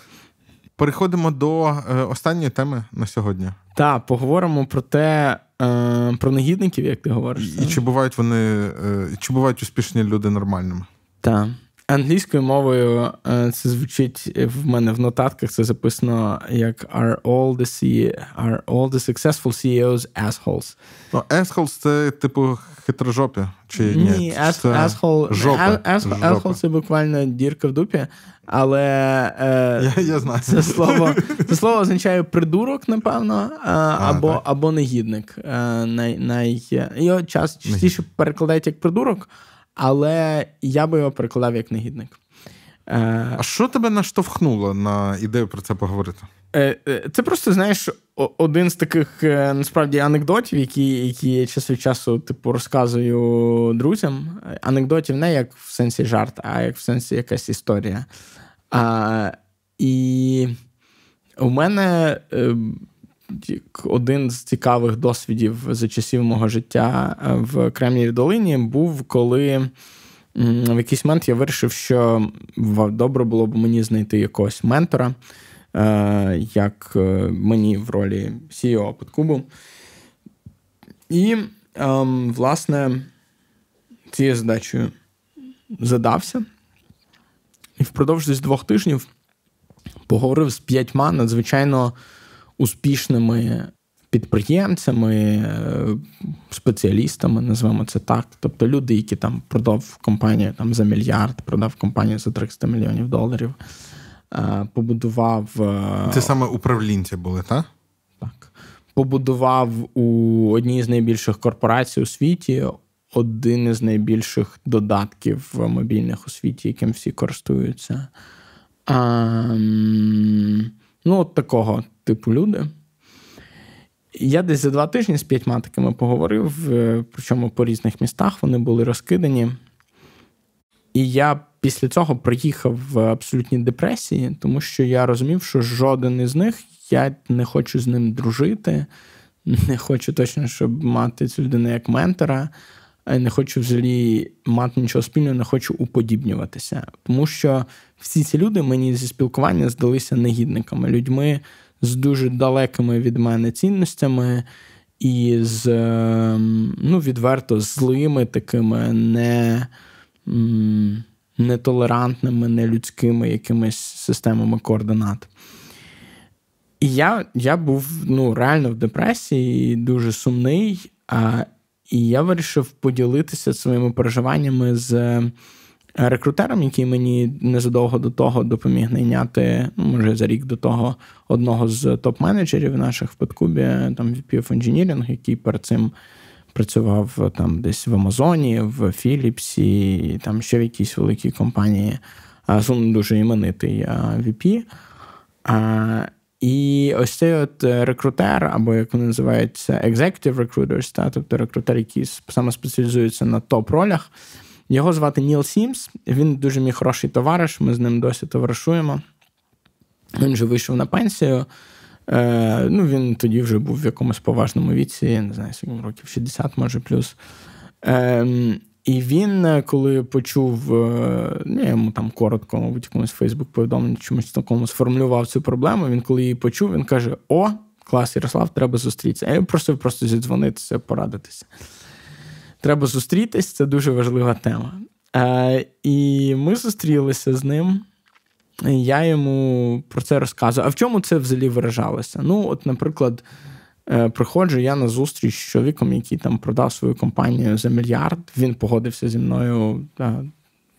Переходимо до е, останньої теми на сьогодні. Так, поговоримо про те, е, про негідників, як ти говориш. І, і чи бувають вони, е, чи бувають успішні люди нормальними? Так. Англійською мовою е, це звучить е, в мене в нотатках. Це записано як are all the CEO, are all the successful CEOs assholes. Ну, assholes – це типу хитрожопі. Чи ні, ні as, це asshole, жопа, as, жопа. asshole – це буквально дірка в дупі, але е, я, я знаю. це слово це слово означає придурок, напевно, а, е, а, або або негідник. Най, най, його час частіше перекладають як придурок але я би його перекладав як негідник. Е, а що тебе наштовхнуло на ідею про це поговорити? Е, е, це просто, знаєш, один з таких насправді анекдотів, які які я час від часу типу, розказую друзям. Анекдотів не як в сенсі жарт, а як в сенсі якась історія. А, І у мене один з цікавих досвідів за часів мого життя е, в Кремній Долині був, коли в якийсь момент я вирішив, що добре було б мені знайти якогось ментора, е, як е, мені в ролі CEO Подкубу. І, ем, власне, цією задачею задався. І впродовж десь двох тижнів поговорив з п'ятьма надзвичайно успішними підприємцями, е, спеціалістами, називаємо це так. Тобто люди, які там продав компанію там, за мільярд, продав компанію за 300 мільйонів доларів, е, побудував. Е, це саме управлінці були, так? Так. Побудував у одній з найбільших корпорацій у світі. Один із найбільших додатків мобільних у світі, яким всі користуються. А, Ну, от такого типу люди. Я десь за два тижні з п'ятьма такими поговорив, е, причому по різних містах вони були розкидані. І я після цього приїхав в абсолютній депресії, тому що я розумів, що жоден із них я не хочу з ним дружити, не хочу точно, щоб мати цю людину як ментора. Е, не хочу взагалі мати нічого спільного, не хочу уподібнюватися. Тому що всі ці люди мені зі спілкування здалися негідниками, людьми з дуже далекими від мене цінностями і з ем, ну, відверто злими, такими не. нетолерантними, нелюдськими якимись системами координат. І я я був ну, реально в депресії, дуже сумний. А, і я вирішив поділитися своїми переживаннями з е, рекрутером, який мені незадовго до того допоміг найняти, ну, може за рік до того, одного з топ-менеджерів наших в Петкубі, там VP of Engineering, який перед цим працював е, там десь в Амазоні, в Філіпсі, там ще в якійсь великій компанії. сумно дуже іменитий е, VP. І ось цей от е, рекрутер, або як вони називаються, executive recruiters, та, тобто рекрутер, який саме спеціалізується на топ-ролях. Його звати Ніл Сімс. Він дуже мій хороший товариш. Ми з ним досі товаришуємо. Він вже вийшов на пенсію. Е, ну, Він тоді вже був в якомусь поважному віці, я не знаю, скільки років 60, може плюс. Е, і він, е, коли почув, е, ну, я йому там коротко, мабуть, якомусь Фейсбук повідомлення, чомусь такому сформулював цю проблему. Він, коли її почув, він каже: О, клас, Ярослав, треба зустрітися. Я просив просто зідзвонитися, порадитися. Треба зустрітись, це дуже важлива тема. Е, І ми зустрілися з ним. Я йому про це розказую. А в чому це взагалі виражалося? Ну, от, наприклад. Е, приходжу я на зустріч з чоловіком, який там продав свою компанію за мільярд. Він погодився зі мною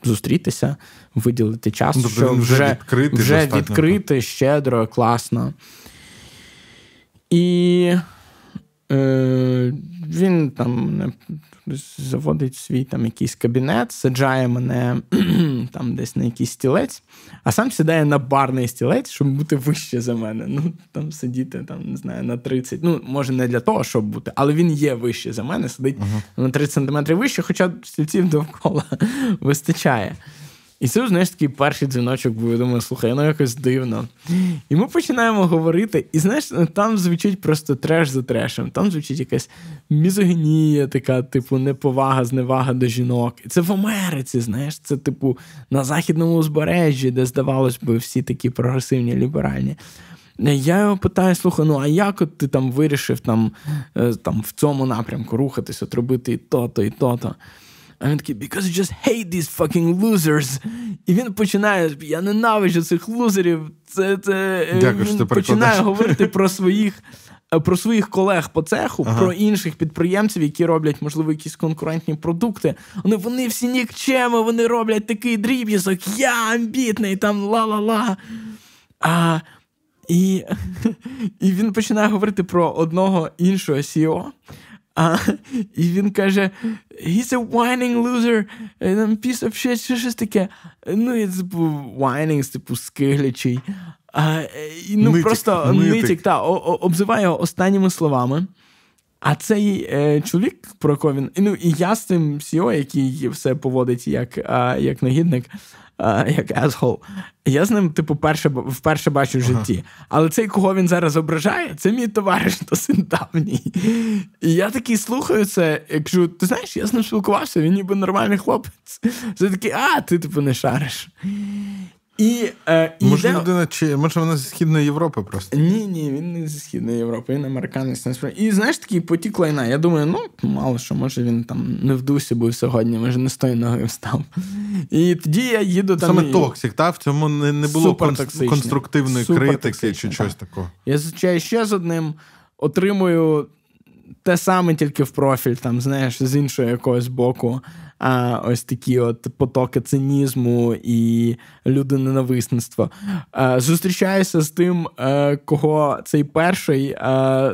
зустрітися, виділити час. Ну, тобто що він вже відкрити, вже достатньо. щедро, класно. І е, він там заводить свій там якийсь кабінет, саджає мене *clears throat* там десь на якийсь стілець, а сам сідає на барний стілець, щоб бути вище за мене. Ну там сидіти там, не знаю, на 30. Ну, може, не для того, щоб бути, але він є вище за мене, сидить uh-huh. на 30 сантиметрів вище, хоча стільців довкола *laughs* вистачає. І це знаєш, такий перший дзвіночок, бо я думаю, слухай, ну якось дивно. І ми починаємо говорити, і знаєш, ну, там звучить просто треш за трешем, там звучить якась мізогінія, така, типу, неповага, зневага до жінок. І це в Америці, знаєш, це, типу, на західному узбережжі, де, здавалось би, всі такі прогресивні, ліберальні. Я його питаю, слухай, ну а як от ти там вирішив там, е, там в цьому напрямку рухатись, от робити і то-то, і то-то. А він такий because you just hate these fucking losers. І він починає, я ненавиджу цих лузерів. Це, це, е, Дякую, він що ти починає говорити про своїх. Е, про своїх колег по цеху, ага. про інших підприємців, які роблять, можливо, якісь конкурентні продукти. Вони ну, вони всі нікчеми, вони роблять такий дріб'язок, я амбітний, там ла-ла-ла. А, І *laughs* і він починає говорити про одного іншого Сіо, а, І він каже: He's a whining loser, piece of shit, що щось таке. Ну, і був типу, whining, типу, скиглячий. А, е, ну, нитік, Просто нитік, нитік та, о, о, обзиває його останніми словами. А цей е, чоловік, про кого він, ну і я з тим Сіо, який все поводить як а, як нагідник, а, як асхол, я з ним, типу, перше, вперше бачу в житті. Ага. Але цей, кого він зараз ображає, це мій товариш *laughs* досить давній. І я такий слухаю це, я кажу, ти знаєш, я з ним спілкувався, він ніби нормальний хлопець. Це такий, а, ти типу не шариш. І, е, і Може, йде... людина чи може вона зі східної Європи просто? Ні, ні, він не зі східної Європи, він американець насправді. І знаєш такий потік лайна. Я думаю, ну мало що, може він там не в дусі був сьогодні, може не з тою ноги встав. І тоді я їду там. Саме і... токсик, та в цьому не не було конструктивної конструктивної критики чи щось та. такого. Я зустрічаю ще з одним, отримую те саме тільки в профіль, там, знаєш, з іншого якогось боку а ось такі от потоки цинізму і людоненависництва. Зустрічаюся з тим, е, кого цей перший е,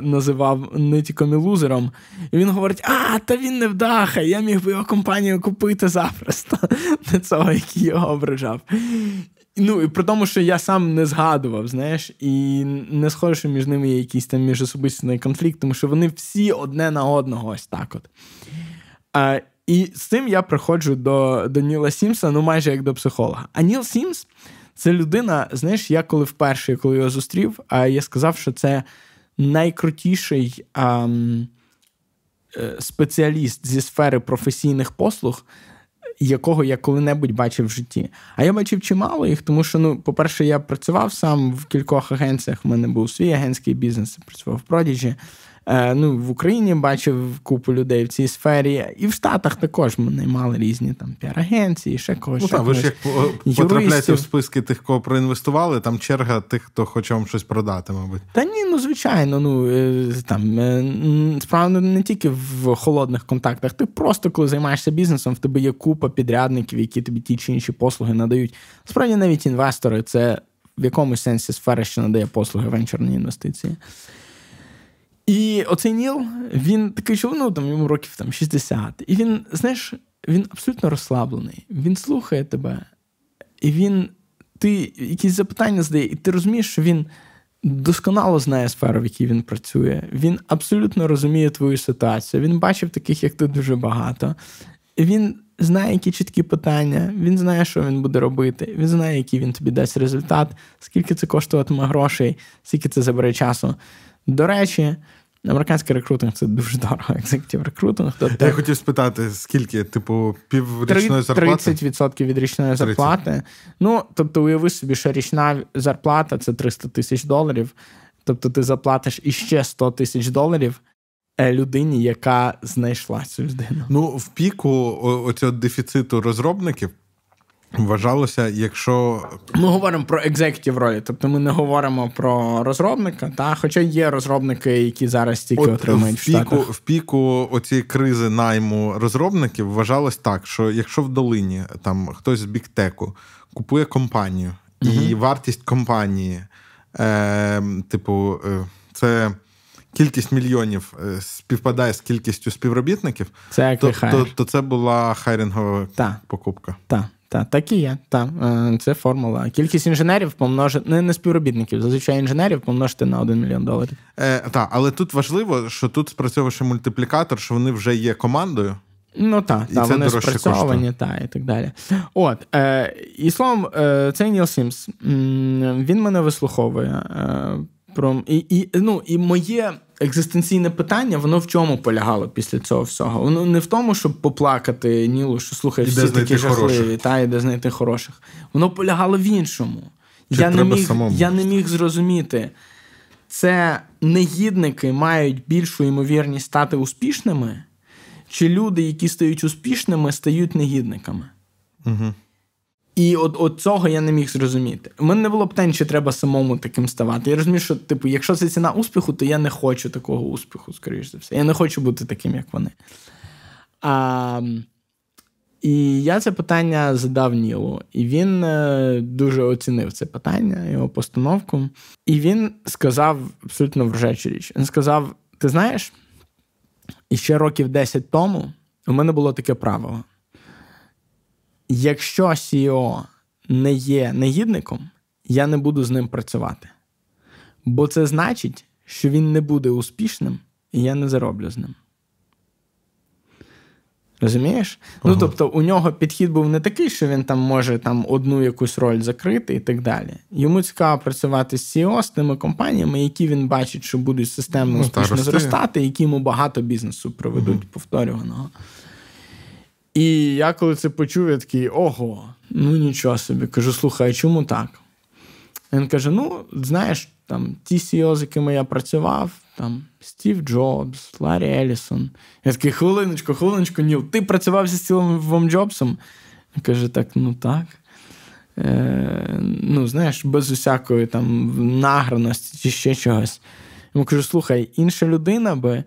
називав нитіком і лузером. І він говорить: А, та він не вдаха, я міг би його компанію купити запросто для *laughs* цього, який його ображав. Ну, і при тому, що я сам не згадував, знаєш, і не схоже, що між ними є якийсь там міжособистий конфлікт, тому що вони всі одне на одного ось так от. А, і з цим я приходжу до до Ніла Сімса, ну майже як до психолога. А Ніл Сімс це людина, знаєш, я коли вперше, коли його зустрів, я сказав, що це найкрутіший ем, спеціаліст зі сфери професійних послуг, якого я коли-небудь бачив в житті. А я бачив чимало їх, тому що, ну, по-перше, я працював сам в кількох агенціях. У мене був свій агентський бізнес, я працював в продажі. Е, ну, в Україні бачив купу людей в цій сфері, і в Штатах також ми наймали різні там піар-агенції, ще когось. Ну, ви ж як юристів. потрапляєте в списки тих, кого проінвестували, там черга тих, хто хоче вам щось продати, мабуть. Та ні, ну звичайно, ну е, там е, справді не тільки в холодних контактах. Ти просто коли займаєшся бізнесом, в тебе є купа підрядників, які тобі ті чи інші послуги надають. Справді навіть інвестори це в якомусь сенсі сфера, що надає послуги венчурні інвестиції. І оцей Ніл, він такий що ну, там йому років там, 60. І він, знаєш, він абсолютно розслаблений. Він слухає тебе, і він ти якісь запитання здає, і ти розумієш, що він досконало знає сферу, в якій він працює. Він абсолютно розуміє твою ситуацію. Він бачив таких, як ти дуже багато. І він знає, які чіткі питання, він знає, що він буде робити, він знає, який він тобі дасть результат, скільки це коштуватиме грошей, скільки це забере часу. До речі, американський рекрутинг це дуже дорого. екзектив рекрутинг. Тобто, Я хотів спитати, скільки, типу, піврічної зарплати? 30% від річної зарплати. 30. Ну, тобто, уяви собі, що річна зарплата це 300 тисяч доларів. Тобто, ти заплатиш іще 100 тисяч доларів. Е, людині, яка знайшла цю людину, ну в піку оцього дефіциту розробників Вважалося, якщо ми говоримо про екзектів ролі, тобто ми не говоримо про розробника, та хоча є розробники, які зараз тільки От отримують в піку в, піку оцієї кризи найму розробників, вважалось так, що якщо в долині там хтось з біктеку купує компанію, і вартість компанії, е, типу, е, це. Кількість мільйонів е, співпадає з кількістю співробітників, це як то, то, то це була хайрингова Та. покупка. Так. Та так і є. Та е, це формула. Кількість інженерів помножити не, не співробітників, зазвичай інженерів помножити на 1 мільйон доларів. Е, Так, але тут важливо, що тут спрацьовує мультиплікатор, що вони вже є командою. Ну так, та, вони спрацьовані, та, і так далі. От, е, І словом, е, цей Ніл Сімс. Він мене вислуховує. Е, про, і, і, ну, і моє екзистенційне питання, воно в чому полягало після цього всього? Воно не в тому, щоб поплакати Нілу, що слухаєш, всі такі жахливі, та і де знайти хороших. Воно полягало в іншому. Чи я не, міг, я не міг зрозуміти. Це негідники мають більшу ймовірність стати успішними, чи люди, які стають успішними, стають негідниками. Угу. І от, от цього я не міг зрозуміти. У мене не було питань, чи треба самому таким ставати. Я розумію, що типу, якщо це ціна успіху, то я не хочу такого успіху, скоріш за все. Я не хочу бути таким, як вони. А, І я це питання задав Нілу, і він е, дуже оцінив це питання, його постановку. І він сказав абсолютно вражаючу річ. Він сказав: Ти знаєш, іще років 10 тому у мене було таке правило якщо CEO не є негідником, я не буду з ним працювати. Бо це значить, що він не буде успішним, і я не зароблю з ним. Розумієш? Ну, ага. Ну тобто, у нього підхід був не такий, що він там може там одну якусь роль закрити і так далі. Йому цікаво працювати з CEO, з тими компаніями, які він бачить, що будуть системно ну, успішно зростати, які йому багато бізнесу проведуть ага. повторюваного. І я коли це почув, я такий ого, ну нічого собі. Кажу, слухай, чому так? Він каже: ну, знаєш, там ті CEO, з якими я працював, там Стів Джобс, Ларі Елісон. Я такий, хвилиночку, хвилиночку, Ніл, ти працював зі Стілом Джобсом? Він каже, так, ну так. Е, Ну, знаєш, без усякої там награності чи ще чогось. Йому кажу, слухай, інша людина би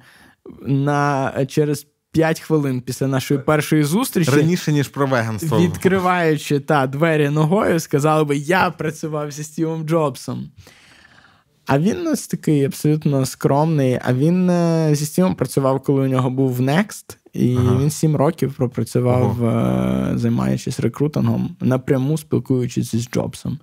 на через 5 хвилин після нашої першої зустрічі раніше ніж про веганство, відкриваючи та двері ногою, сказали би: Я працював зі Стівом Джобсом. А він ось такий абсолютно скромний. А він е, зі Стівом працював, коли у нього був Next, і ага. він сім років пропрацював, ага. Е, займаючись рекрутингом, напряму спілкуючись з Джобсом.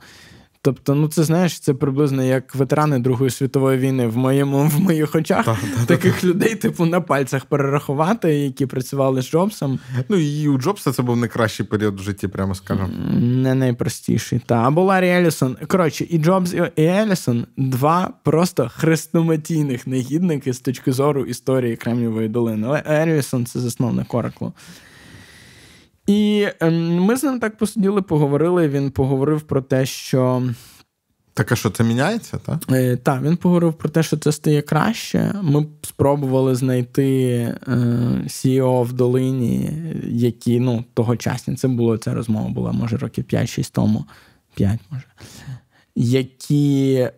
Тобто, ну це знаєш, це приблизно як ветерани Другої світової війни в моєму в моїх очах так, так, таких так. людей, типу, на пальцях перерахувати, які працювали з Джобсом. Ну і у Джобса це був найкращий період в житті, прямо скажемо. Не найпростіший. Та або Ларі Елісон. Коротше, і Джобс і Елісон два просто хрестоматійних негідники з точки зору історії Кремнівої долини. Елісон це засновник Ораклу. І ем, ми з ним так посиділи, поговорили. Він поговорив про те, що. Так, а що це міняється, так? Е, Так, він поговорив про те, що це стає краще. Ми спробували знайти е, CEO в долині, які ну, тогочасні, це було ця розмова була, може, років 5-6 тому, 5, може, які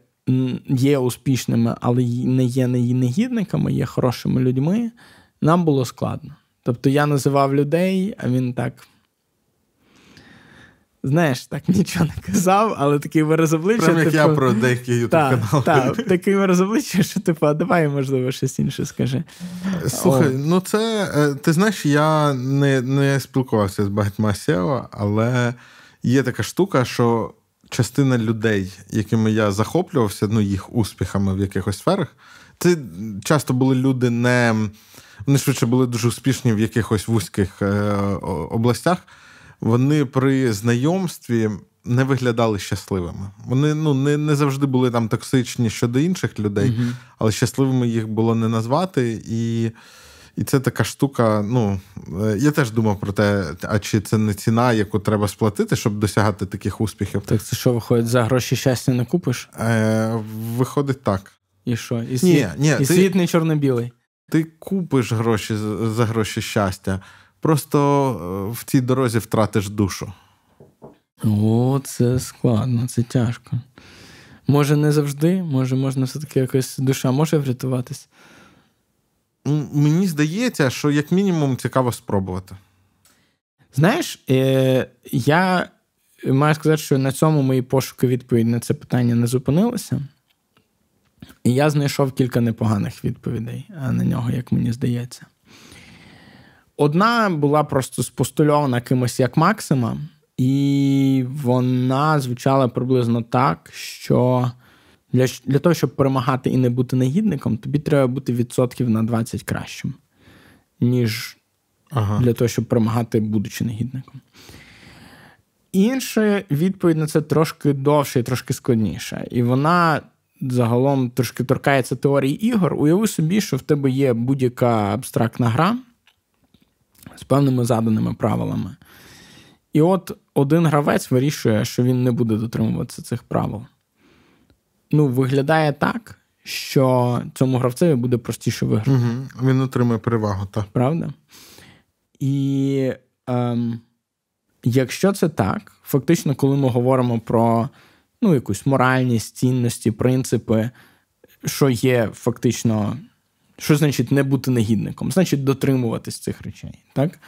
є успішними, але не є негідниками, є хорошими людьми. Нам було складно. Тобто я називав людей, а він так. Знаєш, так нічого не казав, але такий вираз обличчя. Прямо як типу, я про деякі ютуб-канали. Так, та, такий вираз що типу, а давай, можливо, щось інше скажи. Слухай, О. ну це е, ти знаєш, я не не спілкувався з багатьма SEO, але є така штука, що частина людей, якими я захоплювався, ну їх успіхами в якихось сферах, це часто були люди не вони швидше були дуже успішні в якихось вузьких е, областях. Вони при знайомстві не виглядали щасливими. Вони ну не не завжди були там токсичні щодо інших людей, mm але щасливими їх було не назвати. І і це така штука. Ну е, я теж думав про те, а чи це не ціна, яку треба сплатити, щоб досягати таких успіхів. Так це що виходить за гроші щастя не купиш? Е, Виходить так. І що? І світ, ні, ні, і світ не чорно-білий. Ти купиш гроші за гроші щастя, просто е, в цій дорозі втратиш душу. О, це складно, це тяжко. Може, не завжди, може, можна все-таки якось душа може врятуватись. Мені здається, що як мінімум цікаво спробувати. Знаєш, е- я маю сказати, що на цьому мої пошуки відповіді на це питання не зупинилися. І я знайшов кілька непоганих відповідей е, на нього, як мені здається. Одна була просто спостульована кимось як Максима, і вона звучала приблизно так, що для для того, щоб перемагати і не бути негідником, тобі треба бути відсотків на 20 кращим, ніж ага. для того, щоб перемагати, будучи негідником. Інша відповідь на це трошки довше і трошки складніша. І вона загалом трошки торкається теорії ігор. Уяви собі, що в тебе є будь-яка абстрактна гра з певними заданими правилами. І от один гравець вирішує, що він не буде дотримуватися цих правил. Ну, виглядає так, що цьому гравцеві буде простіше виграти. Угу. Він отримує перевагу, так. Правда? І ем, якщо це так, фактично, коли ми говоримо про ну, якусь моральність, цінності, принципи, що є фактично, що значить не бути негідником, значить дотримуватись цих речей. так?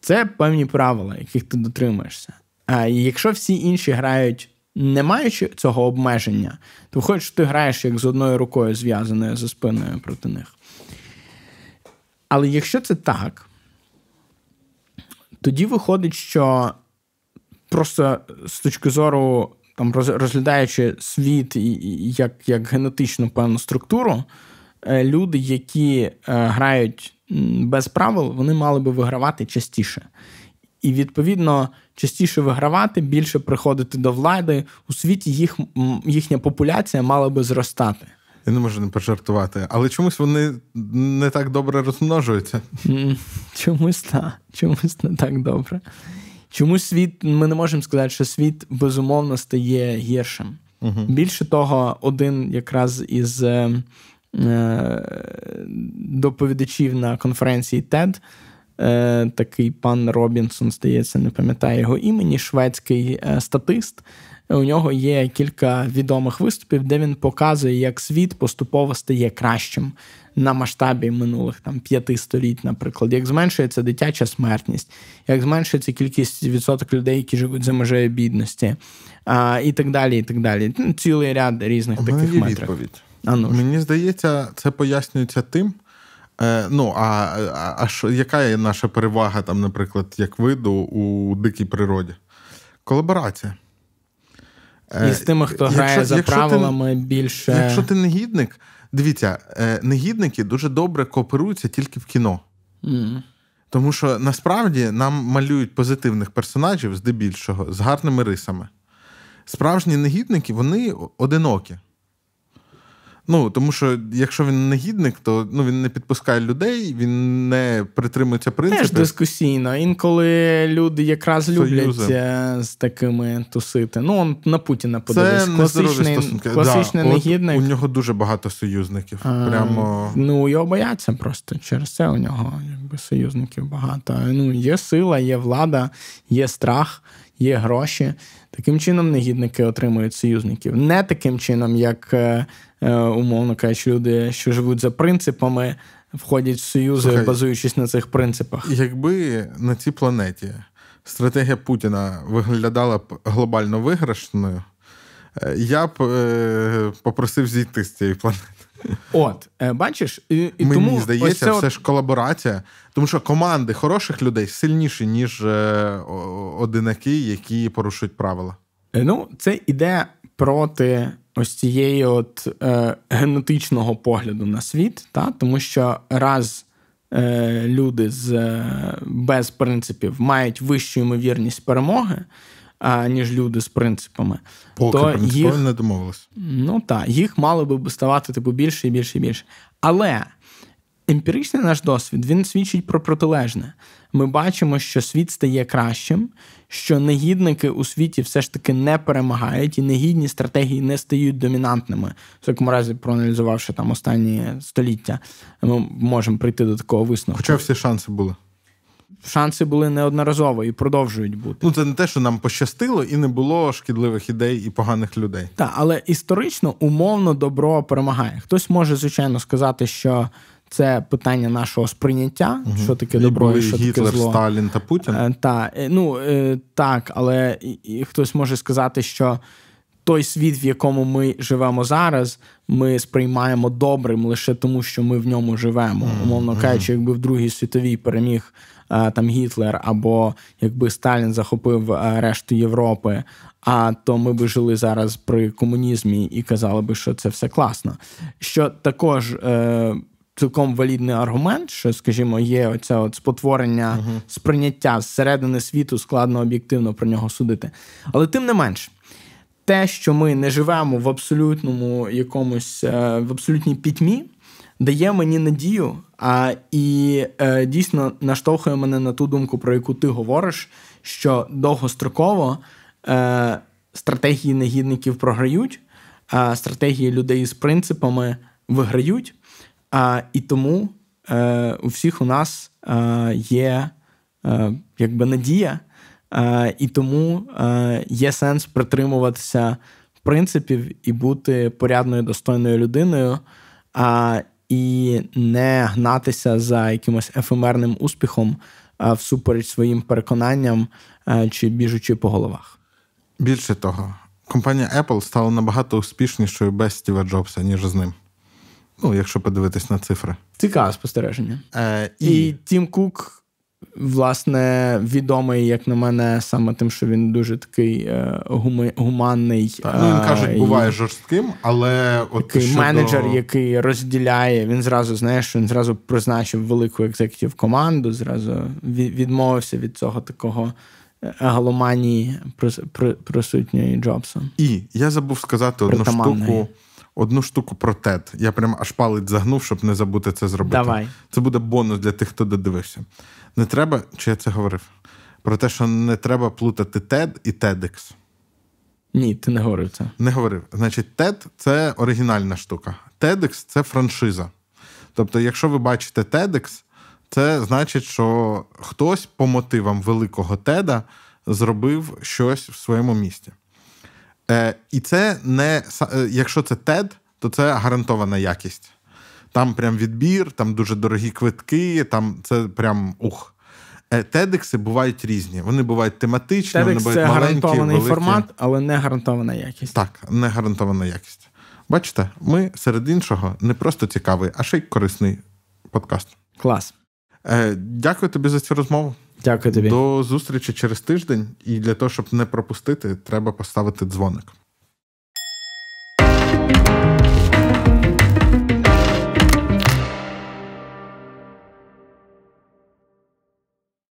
Це певні правила, яких ти дотримуєшся. А якщо всі інші грають, не маючи цього обмеження, то виходить, що ти граєш як з одною рукою зв'язаною за спиною проти них. Але якщо це так, тоді виходить, що просто з точки зору там розглядаючи світ як як генетичну певну структуру, е, люди, які е, грають без правил, вони мали би вигравати частіше. І, відповідно, частіше вигравати, більше приходити до влади у світі їх, їхня популяція мала би зростати. Я не можу не пожартувати, але чомусь вони не так добре розмножуються. Чомусь так, чомусь не так добре. Чому світ ми не можемо сказати, що світ безумовно стає гіршим. Угу. Більше того, один якраз із е, е, доповідачів на конференції TED, е, такий пан Робінсон, здається, не пам'ятаю його імені, шведський е, статист. У нього є кілька відомих виступів, де він показує, як світ поступово стає кращим на масштабі минулих там п'яти століть, наприклад, як зменшується дитяча смертність, як зменшується кількість відсоток людей, які живуть за межею бідності, а, і так далі. і так далі. Ну, цілий ряд різних таких метрів. відповідь. А ну мені здається, це пояснюється тим. Е, Ну а а, а що, яка є наша перевага там, наприклад, як виду у дикій природі? Колаборація. Е, І з тими, хто грає якщо, за якщо правилами ти, більше. Якщо ти негідник, дивіться, е, негідники дуже добре кооперуються тільки в кіно. Mm. Тому що насправді нам малюють позитивних персонажів здебільшого з гарними рисами. Справжні негідники, вони одинокі. Ну тому що якщо він негідник, то ну він не підпускає людей, він не притримується принципів. Теж дискусійно. Інколи люди якраз люблять е, з такими тусити. Ну он на Путіна подивись. Класичний класичний да, негідник. От у нього дуже багато союзників. А, е, Прямо ну його бояться просто через це. У нього якби союзників багато. Ну є сила, є влада, є страх, є гроші. Таким чином, негідники отримують союзників. Не таким чином, як, е, е, умовно кажучи, люди, що живуть за принципами, входять в союзи, Слухай, базуючись на цих принципах. Якби на цій планеті стратегія Путіна виглядала б глобально виграшною, е, я б попросив зійти з цієї планети. От, е, бачиш, і і мені тому здається, це все ж колаборація, тому що команди хороших людей сильніші, ніж е, одинаки, які порушують правила. Е, ну, це іде проти ось цієї от е, генетичного погляду на світ, та? тому що раз е, люди з без принципів мають вищу ймовірність перемоги ніж люди з принципами. Поки то їх, не домовилися. Ну так, їх мало би ставати типу більше і більше і більше. Але емпіричний наш досвід він свідчить про протилежне. Ми бачимо, що світ стає кращим, що негідники у світі все ж таки не перемагають, і негідні стратегії не стають домінантними. В такому разі, проаналізувавши там останні століття, ми можемо прийти до такого висновку. Хоча всі шанси були шанси були неодноразово і продовжують бути. Ну це не те, що нам пощастило, і не було шкідливих ідей і поганих людей. Так, але історично умовно добро перемагає. Хтось може звичайно сказати, що. Це питання нашого сприйняття, угу. що таке добро, і, що Гітлер, таке зло. Сталін та Путін. Е, та, е, ну, е, Так, але і, і хтось може сказати, що той світ, в якому ми живемо зараз, ми сприймаємо добрим лише тому, що ми в ньому живемо. Умовно кажучи, якби в Другій світовій переміг Е, там Гітлер або якби Сталін захопив е, решту Європи, а то ми би жили зараз при комунізмі і казали би, що це все класно. Що також е, цілком валідний аргумент, що, скажімо, є оце от спотворення uh-huh. сприйняття зсередини світу, складно об'єктивно про нього судити. Але тим не менш. Те, що ми не живемо в абсолютному якомусь е, в абсолютній пітьмі, дає мені надію, а і е, дійсно наштовхує мене на ту думку, про яку ти говориш, що довгостроково е, стратегії негідників програють, а стратегії людей з принципами виграють. А, І тому е, у всіх у нас е, є е, якби надія, е, і тому є сенс притримуватися принципів і бути порядною достойною людиною. А і не гнатися за якимось ефемерним успіхом всупереч своїм переконанням е, чи біжучи по головах. Більше того, компанія Apple стала набагато успішнішою без Стіва Джобса, ніж з ним. Ну, якщо подивитись на цифри, цікаве спостереження. Е, І, і Тім Кук власне відомий, як на мене, саме тим, що він дуже такий е, гуми, гуманний. Так, ну, Він е, кажуть, буває і, жорстким, але от такий щодо... менеджер, який розділяє, він зразу знаєш, він зразу призначив велику екзектів команду, зразу відмовився від цього такого. Е, галоманії присутньої Джобса. І я забув сказати одну штуку Одну штуку про тед. Я прям аж палець загнув, щоб не забути це зробити. Давай. Це буде бонус для тих, хто додивився. Не треба, чи я це говорив? Про те, що не треба плутати TED і TEDx. Ні, ти не говорив це. Не говорив. Значить, TED – це оригінальна штука. TEDx – це франшиза. Тобто, якщо ви бачите TEDx, це значить, що хтось по мотивам великого теда зробив щось в своєму місті. Е, І це не е, якщо це TED, то це гарантована якість. Там прям відбір, там дуже дорогі квитки, там це прям ух. Тедекси бувають різні. Вони бувають тематичні, TEDx вони бувають це маленькі, гарантований великі. формат, але не гарантована якість. Так, не гарантована якість. Бачите, ми серед іншого не просто цікавий, а ще й корисний подкаст. Клас. Е, дякую тобі за цю розмову. Дякую тобі. До зустрічі через тиждень. І для того, щоб не пропустити, треба поставити дзвоник.